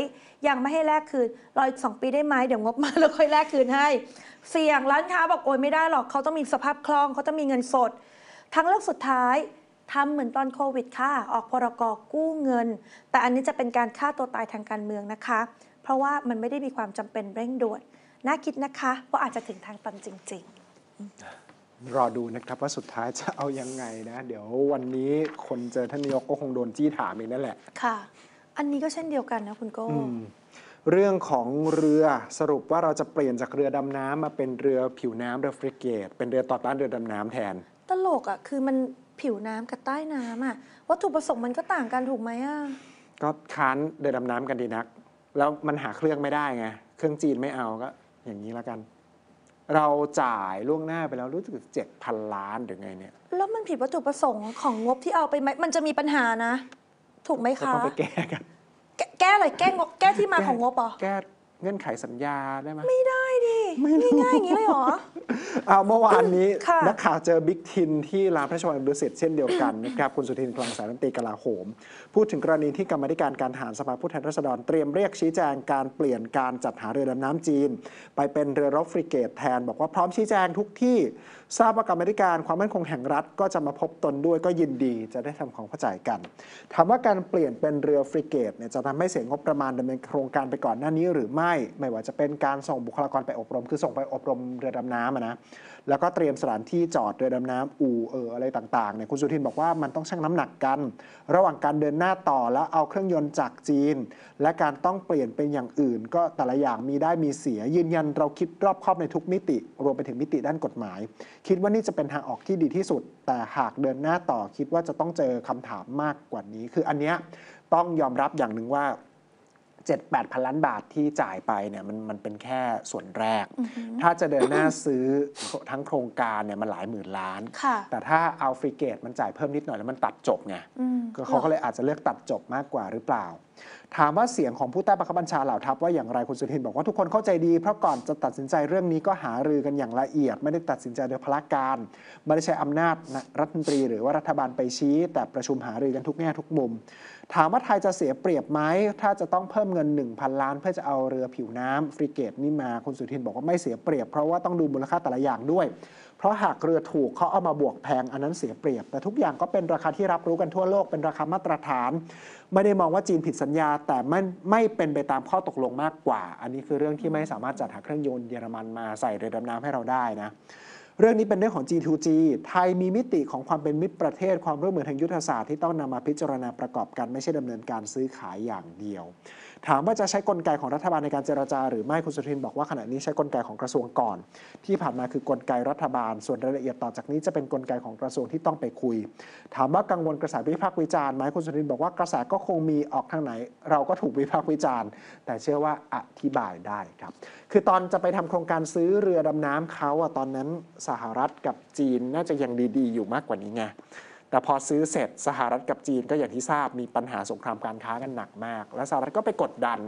ยังไม่ให้แลกคืนรออีก2ปีได้ไหมเดี๋ยวงบมาแล้วค่อยแลกคืนให้ เสี่ยงร้านค้าบอกโอนไม่ได้หรอกเขาต้องมีสภาพคล่องเขาต้องมีเงินสด ทั้งเรื่องสุดท้ายทำเหมือนตอนโควิดค่ะออกพรกกู้เงิน แต่อันนี้จะเป็นการฆ่าตัวตายทางการเมืองนะคะ เพราะว่ามันไม่ได้มีความจำเป็นเร่งด่วนน่าคิดนะคะว่าอาจจะถึงทางตันจริง ๆรอดูนะครับว่าสุดท้ายจะเอายังไงนะเดี๋ยววันนี้คนเจอท่านนายกก็คงโดนจี้ถามอีกนั่นแหละ ค่ะ อันนี้ก็เช่นเดียวกันนะ คุณโก้เรื่องของเรือสรุปว่าเราจะเปลี่ยนจากเรือดำน้ำมาเป็นเรือผิวน้ำเรือฟริเกต เป็นเรือต่อต้านเรือดำน้ำแทนตลกอ่ะคือมันผิวน้ำกับใต้น้ำอ่ะวัตถุประสงค์มันก็ต่างกันถูกไหมอ่ะก็ค้านเรือดำน้ำกันดีนัก แล้วมันหาเครื่องไม่ได้ไงเครื่องจีนไม่เอาก็ อย่างนี้แล้วกันเราจ่ายล่วงหน้าไปแล้ว รู้สึกเจ็ดพันล้านหรือไงเนี่ย แล้วมันผิดวัตถุประสงค์ของงบที่เอาไปไหมมันจะมีปัญหานะ ถูกไหมคะคะต้องไปแก้กัน แก้อะไรแก้งบแก้ที่มาของงบปะแก้เงื่อนไขสัญญาได้ไหมไม่ได้ดิม่รง่ายอย่างนี้เลยเหรอเอาเมื่อวานนี้ นักข่าวเจอบิ๊กทินที่ลานพระชวังดุสิตเช่นเดียวกันนะครับคุณสุทิน คลังแสงนันตีกลาโหมพูดถึงกรณีที่กรรมธิการการทหารสภาผู้แทนราษฎรเตรียมเรียกชี้แจงการเปลี่ยนการจัดหาเรือดำน้ำจีน ไปเป็นเรือรบฟริเกตแทน บอกว่าพร้อมชี้แจงทุกที่ทราบว่ากรรมธิการความมั่นคงแห่งรัฐก็จะมาพบตนด้วยก็ยินดีจะได้ทำความเข้าใจกันถามว่าการเปลี่ยนเป็นเรือฟริเกตเนี่ยจะทำให้เสียงบประมาณดำเนินโครงการไปก่อนหน้านี้หรือไม่ ไม่ว่าจะเป็นการส่งบุคลากรไปอบรมคือส่งไปอบรมเรือดำน้ำนะแล้วก็เตรียมสถานที่จอดเรือดำน้ำอู่เอออะไรต่างๆเนี่ยคุณสุทินบอกว่ามันต้องชั่งน้ำหนักกัน ระหว่างการเดินหน้าต่อแล้วเอาเครื่องยนต์จากจีน และการต้องเปลี่ยนเป็นอย่างอื่น ก็แต่ละอย่างมีได้มีเสียยืนยันเราคิดรอบครอบในทุกมิติ รวมไปถึงมิติด้านกฎหมาย คิดว่านี่จะเป็นทางออกที่ดีที่สุด แต่หากเดินหน้าต่อคิดว่าจะต้องเจอคำถามมากกว่านี้ คืออันเนี้ยต้องยอมรับอย่างหนึ่งว่า7 8พันล้านบาทที่จ่ายไปเนี่ยมันมันเป็นแค่ส่วนแรก ถ้าจะเดินหน้าซื้อทั้งโครงการเนี่ยมันหลายหมื่นล้าน แต่ถ้าเอาฟรีเกต มันจ่ายเพิ่มนิดหน่อย แล้วมันตัดจบไงก็เขาก็เลยอาจจะเลือกตัดจบมากกว่าหรือเปล่า ถามว่าเสียงของผู้ใต้บังคับบัญชาเหล่าทัพว่าอย่างไร คุณสุทินบอกว่าทุกคนเข้าใจดี เพราะก่อนจะตัดสินใจเรื่องนี้ก็หารือกันอย่างละเอียดไม่ได้ตัดสินใจโดยพละการไม่ได้ใช้อำนาจรัฐมนตรีหรือว่ารัฐบาลไปชี้ แต่ประชุมหารือกันทุกแง่ทุกมุมถามว่าไทยจะเสียเปรียบไหมถ้าจะต้องเพิ่มเงิน1,000 ล้าน เพื่อจะเอาเรือผิวน้ำ ฟริเกตนี่มาคุณสุทินบอกว่าไม่เสียเปรียบ เพราะว่าต้องดูมูลค่าแต่ละอย่างด้วย เพราะหากเรือถูกเขาเอามาบวกแพงอันนั้นเสียเปรียบ แต่ทุกอย่างก็เป็นราคาที่รับรู้กันทั่วโลกเป็นราคามาตรฐาน ไม่ได้มองว่าจีนผิดสัญญาแต่มันไม่เป็นไปตามข้อตกลงมากกว่า อันนี้คือเรื่องที่ไม่สามารถจัดหาเครื่องยนต์เยอรมันมาใส่เรือดำน้ำให้เราได้นะเรื่องนี้เป็นเรื่องของ G2G ไทยมีมิติของความเป็นมิตรประเทศความร่วมมือทางยุทธศาสตร์ที่ต้องนำมาพิจารณาประกอบกัน ไม่ใช่ดำเนินการซื้อขายอย่างเดียวถามว่าจะใช้กลไกของรัฐบาลในการเจรจาหรือ ไม่คุณสุทินบอกว่าขณะนี้ใช้กลไกของกระทรวงก่อน ที่ผ่านมาคือกลไกรัฐบาลส่วนรายละเอียดต่อจากนี้จะเป็นกลไกของกระทรวงที่ต้องไปคุย ถามว่ากังวลกระแสวิพากษ์วิจารณ์ไหมคุณสุทินบอกว่ากระแสก็คงมีออกทางไหน เราก็ถูกวิพากษ์วิจารณ์แต่เชื่อว่าอธิบายได้ครับคือตอนจะไปทำโครงการซื้อเรือดำน้ำเขาอะตอนนั้นสหรัฐกับจีนน่าจะยังดีๆอยู่มากกว่านี้ไงแต่พอซื้อเสร็จสหรัฐกับจีนก็อย่างที่ทราบมีปัญหาสงครามการค้ากันหนักมาก และสหรัฐก็ไปกดดัน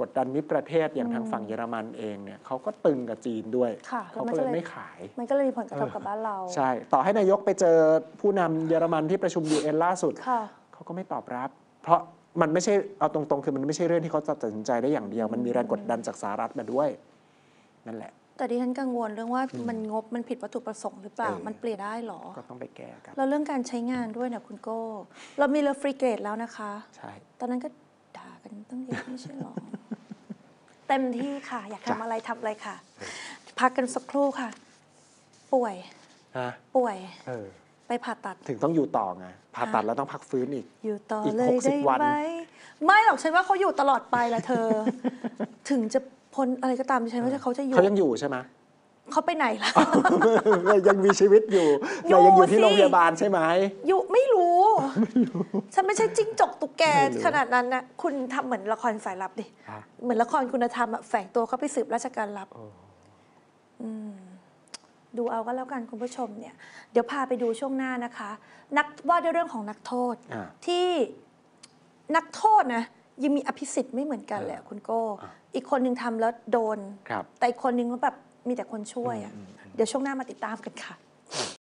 กดดันมิตรประเทศอย่างทางฝั่งเยอรมันเองเนี่ยเขาก็ตึงกับจีนด้วยเขาก็เลยไม่ขาย มันก็เลยมีผลกระทบกับบ้านเรา ใช่ ต่อให้นายกไปเจอผู้นำเยอรมันที่ประชุมยูเอ็นล่าสุดเขาก็ไม่ตอบรับ เพราะมันไม่ใช่เอาตรงๆ คือมันไม่ใช่เรื่องที่เขาตัดสินใจได้อย่างเดียวมันมีแรงกดดันจากสหรัฐมาด้วย นั่นแหละแต่ดิฉันกังวลเรื่องว่ามันงบมันผิดวัตถุประสงค์หรือเปล่า มันเปลี่ยนได้หรอก็ต้องไปแก้กันแล้วเรื่องการใช้งานด้วยเนี่ยคุณโก้เรามีเรือฟรีเกรดแล้วนะคะใช่ตอนนั้นก็ด่ากันตั้งเยอะไม่ใช่หรอ เต็มที่ค่ะ อยากทำอะไรทำอะไรค่ะ พักกันสักครู่ค่ะ ป่วยะป่วยเออไปผ่าตัด ถึงต้องอยู่ต่อไงผ่าตัดแล้วต้องพักฟื้นอีกอยู่ต่ออีกเลยหกสิได้บวันไหมไม่หรอกฉันว่าเขาอยู่ตลอดไปละเธอ ถึงจะพลอะไรก็ตามดิฉันว่าเขาจะอยู่เขายังอยู่ใช่ไหมเขาไปไหนล่ะยังมีชีวิตอยู่แต่ยังอยู่ที่โรงพยาบาลใช่ไหมอยู่ไม่รู้ฉันไม่ใช่จิ้งจกตุ๊กแกขนาดนั้นนะคุณทำเหมือนละครสายลับดิเหมือนละครคุณธรรมแฝงตัวเขาไปสืบ ราชการลับดูเอาก็แล้วกันคุณผู้ชม เนี่ย เดี๋ยวพาไปดูช่วงหน้านะคะ นักว่าด้วยเรื่องของนักโทษ ที่นักโทษนะยังมีอภิสิทธิ์ไม่เหมือนกันแหละคุณโก้อีกคนนึงทำแล้วโดน แต่อีกคนนึงก็แบบ มีแต่คนช่วยอ่ะเดี๋ยวช่วงหน้ามาติดตามกันค่ะ